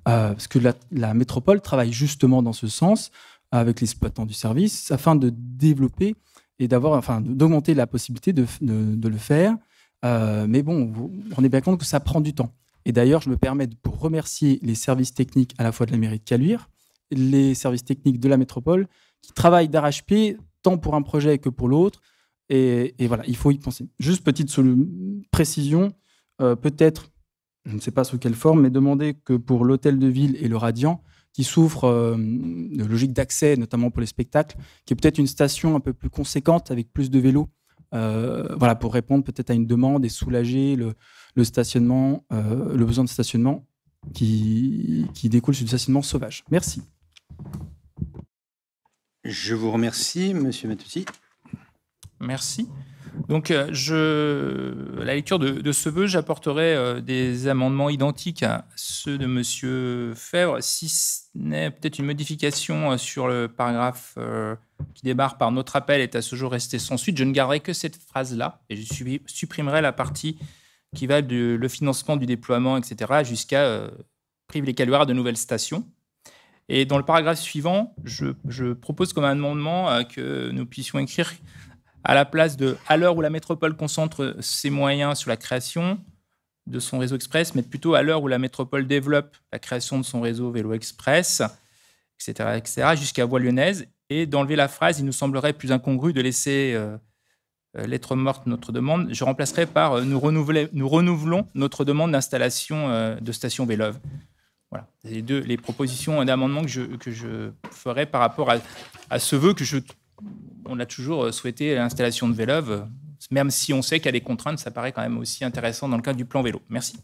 Euh, parce que la, métropole travaille justement dans ce sens, avec les l'exploitant du service, afin de développer et d'avoir, enfin, d'augmenter la possibilité de, de, le faire. Euh, mais bon, vous vous rendez bien compte que ça prend du temps. Et d'ailleurs, je me permets de remercier les services techniques à la fois de la mairie de Caluire, les services techniques de la métropole, qui travaillent d'arrache-pied tant pour un projet que pour l'autre. Et, voilà, il faut y penser. Juste petite précision, euh, peut-être, je ne sais pas sous quelle forme, mais demander que pour l'hôtel de ville et le Radiant, qui souffre euh, de logique d'accès, notamment pour les spectacles, qui est peut-être une station un peu plus conséquente avec plus de vélos, euh, voilà, pour répondre peut-être à une demande et soulager le, stationnement, euh, le besoin de stationnement qui, qui découle du stationnement sauvage. Merci. Je vous remercie, Monsieur Matouti. Merci. Donc, euh, à la lecture de, ce vœu, j'apporterai euh, des amendements identiques à ceux de M. Fèvre, si ce n'est peut-être une modification euh, sur le paragraphe qui démarre par notre appel est à ce jour resté sans suite. Je ne garderai que cette phrase-là et je supprimerai la partie qui va du financement du déploiement, etc., jusqu'à prive les de nouvelles stations. Et dans le paragraphe suivant, je, je propose comme amendement que nous puissions écrire à la place de, à l'heure où la métropole concentre ses moyens sur la création de son réseau express, mais plutôt à l'heure où la métropole développe la création de son réseau vélo express, etc., etc., jusqu'à voie lyonnaise, et d'enlever la phrase, il nous semblerait plus incongru de laisser euh, euh, lettre morte notre demande, je remplacerai par euh, nous, renouvelons notre demande d'installation de station Vélove. Voilà, les deux les propositions d'amendement que je, que je ferai par rapport à ce vœu que je on a toujours euh, souhaité l'installation de Vélove, même si on sait qu'il y a des contraintes, ça paraît quand même aussi intéressant dans le cadre du plan vélo. Merci.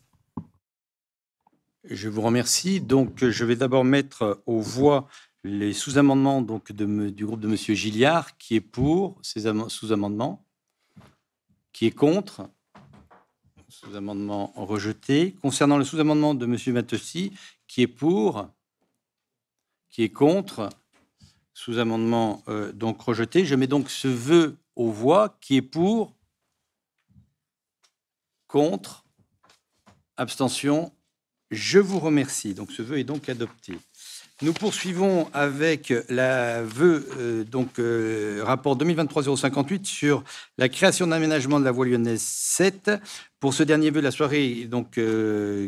Je vous remercie. Donc, je vais d'abord mettre aux voix les sous-amendements donc du groupe de M. Gilliard, qui est pour ces sous-amendements, qui est contre. Sous-amendement rejeté. Concernant le sous-amendement de M. Matossi, qui est pour, qui est contre, sous-amendement euh, donc rejeté. Je mets donc ce vœu aux voix qui est pour, contre, abstention. Je vous remercie. Donc ce vœu est donc adopté. Nous poursuivons avec la vœu, euh, donc euh, rapport 2023-058 sur la création d'aménagement de la voie lyonnaise 7. Pour ce dernier vœu, de la soirée donc,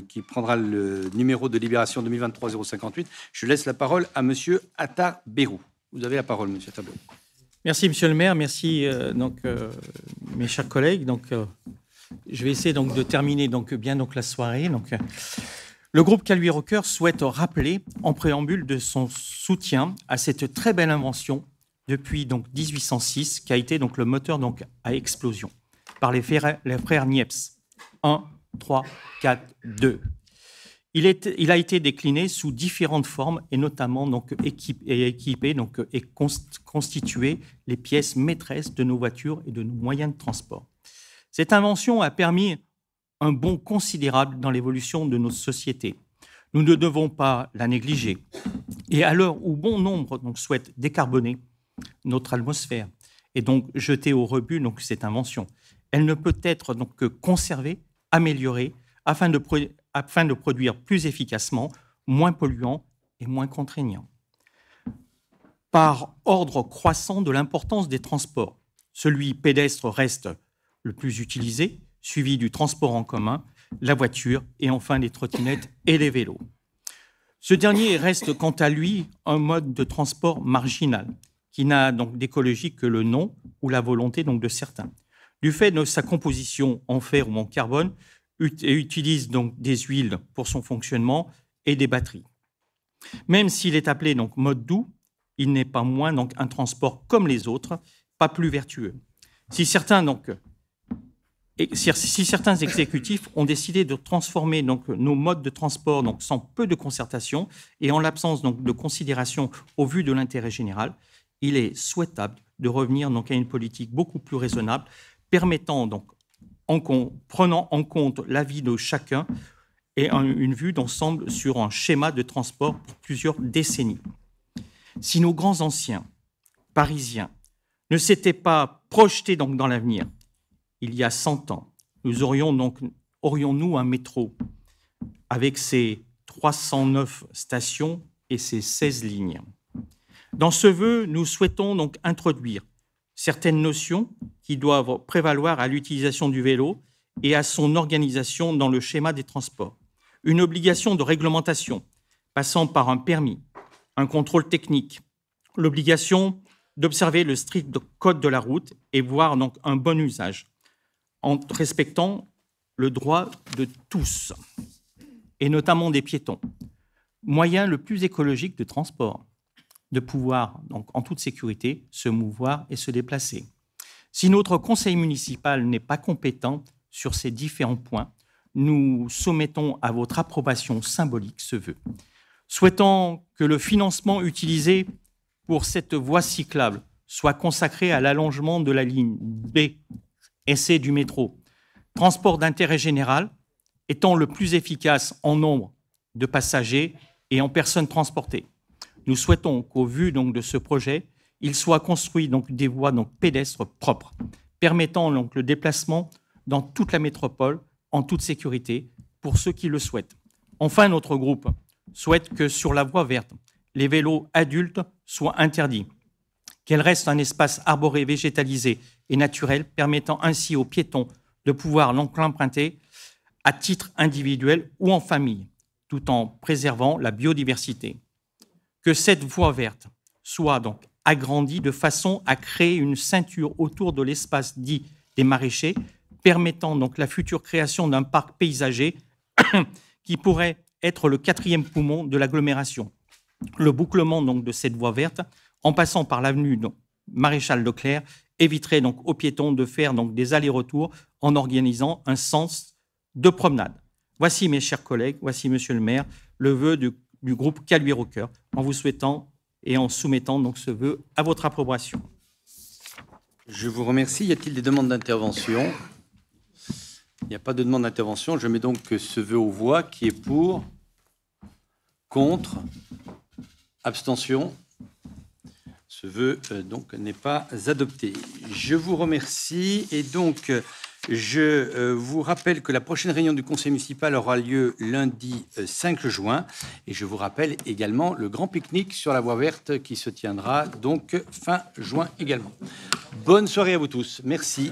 qui prendra le numéro de libération 2023-058, je laisse la parole à Monsieur Attar Bérou. Vous avez la parole, Monsieur Tableau. Merci, Monsieur le maire. Merci, euh, donc, euh, mes chers collègues. Donc, euh, je vais essayer donc, de terminer donc, bien donc, la soirée. Donc, le groupe Caluire rocœur souhaite rappeler, en préambule, de son soutien à cette très belle invention depuis donc, 1806, qui a été donc, le moteur donc, à explosion par les frères, les frères Niepce. 1, 3, 4, 2. Il, a été décliné sous différentes formes et notamment donc équipé donc, et constitué les pièces maîtresses de nos voitures et de nos moyens de transport. Cette invention a permis un bond considérable dans l'évolution de nos sociétés. Nous ne devons pas la négliger. Et à l'heure où bon nombre donc, souhaitent décarboner notre atmosphère et donc jeter au rebut donc, cette invention, elle ne peut être donc, que conservée, améliorée, afin de, afin de produire plus efficacement, moins polluant et moins contraignant. Par ordre croissant de l'importance des transports, celui pédestre reste le plus utilisé, suivi du transport en commun, la voiture et enfin les trottinettes et les vélos. Ce dernier reste quant à lui un mode de transport marginal, qui n'a donc d'écologie que le nom ou la volonté donc de certains. Du fait de sa composition en fer ou en carbone, et utilise donc des huiles pour son fonctionnement et des batteries. Même s'il est appelé donc mode doux, il n'est pas moins donc un transport comme les autres, pas plus vertueux. Si certains donc si certains exécutifs ont décidé de transformer donc nos modes de transport donc sans peu de concertation et en l'absence donc de considération au vu de l'intérêt général, il est souhaitable de revenir donc à une politique beaucoup plus raisonnable permettant donc en prenant en compte l'avis de chacun et une vue d'ensemble sur un schéma de transport pour plusieurs décennies. Si nos grands anciens parisiens ne s'étaient pas projetés donc dans l'avenir, il y a 100 ans, nous aurions donc aurions-nous un métro avec ses 309 stations et ses 16 lignes. Dans ce vœu, nous souhaitons donc introduire certaines notions qui doivent prévaloir à l'utilisation du vélo et à son organisation dans le schéma des transports. Une obligation de réglementation, passant par un permis, un contrôle technique, l'obligation d'observer le strict code de la route et voir donc un bon usage, en respectant le droit de tous, et notamment des piétons. Moyen le plus écologique de transport de pouvoir, donc en toute sécurité, se mouvoir et se déplacer. Si notre conseil municipal n'est pas compétent sur ces différents points, nous soumettons à votre approbation symbolique ce vœu. Souhaitant que le financement utilisé pour cette voie cyclable soit consacré à l'allongement de la ligne B essai du métro, transport d'intérêt général étant le plus efficace en nombre de passagers et en personnes transportées. Nous souhaitons qu'au vu donc, de ce projet, il soit construit donc, des voies donc, pédestres propres, permettant donc, le déplacement dans toute la métropole en toute sécurité pour ceux qui le souhaitent. Enfin, notre groupe souhaite que sur la voie verte, les vélos adultes soient interdits, qu'elle reste un espace arboré, végétalisé et naturel, permettant ainsi aux piétons de pouvoir l'emprunter à titre individuel ou en famille, tout en préservant la biodiversité que cette voie verte soit donc agrandie de façon à créer une ceinture autour de l'espace dit des maraîchers, permettant donc la future création d'un parc paysager qui pourrait être le quatrième poumon de l'agglomération. Le bouclement donc de cette voie verte, en passant par l'avenue Maréchal Leclerc, éviterait donc aux piétons de faire donc des allers-retours en organisant un sens de promenade. Voici mes chers collègues, voici Monsieur le maire, le vœu du du groupe Caluire au cœur, en vous souhaitant et en soumettant donc ce vœu à votre approbation. Je vous remercie. Y a-t-il des demandes d'intervention Il n'y a pas de demande d'intervention. Je mets donc ce vœu aux voix. Qui est pour Contre Abstention Ce vœu euh, donc n'est pas adopté. Je vous remercie et donc. Je euh, vous rappelle que la prochaine réunion du conseil municipal aura lieu lundi 5 euh, juin. Et je vous rappelle également le grand pique-nique sur la voie verte qui se tiendra donc fin juin également. Bonne soirée à vous tous. Merci.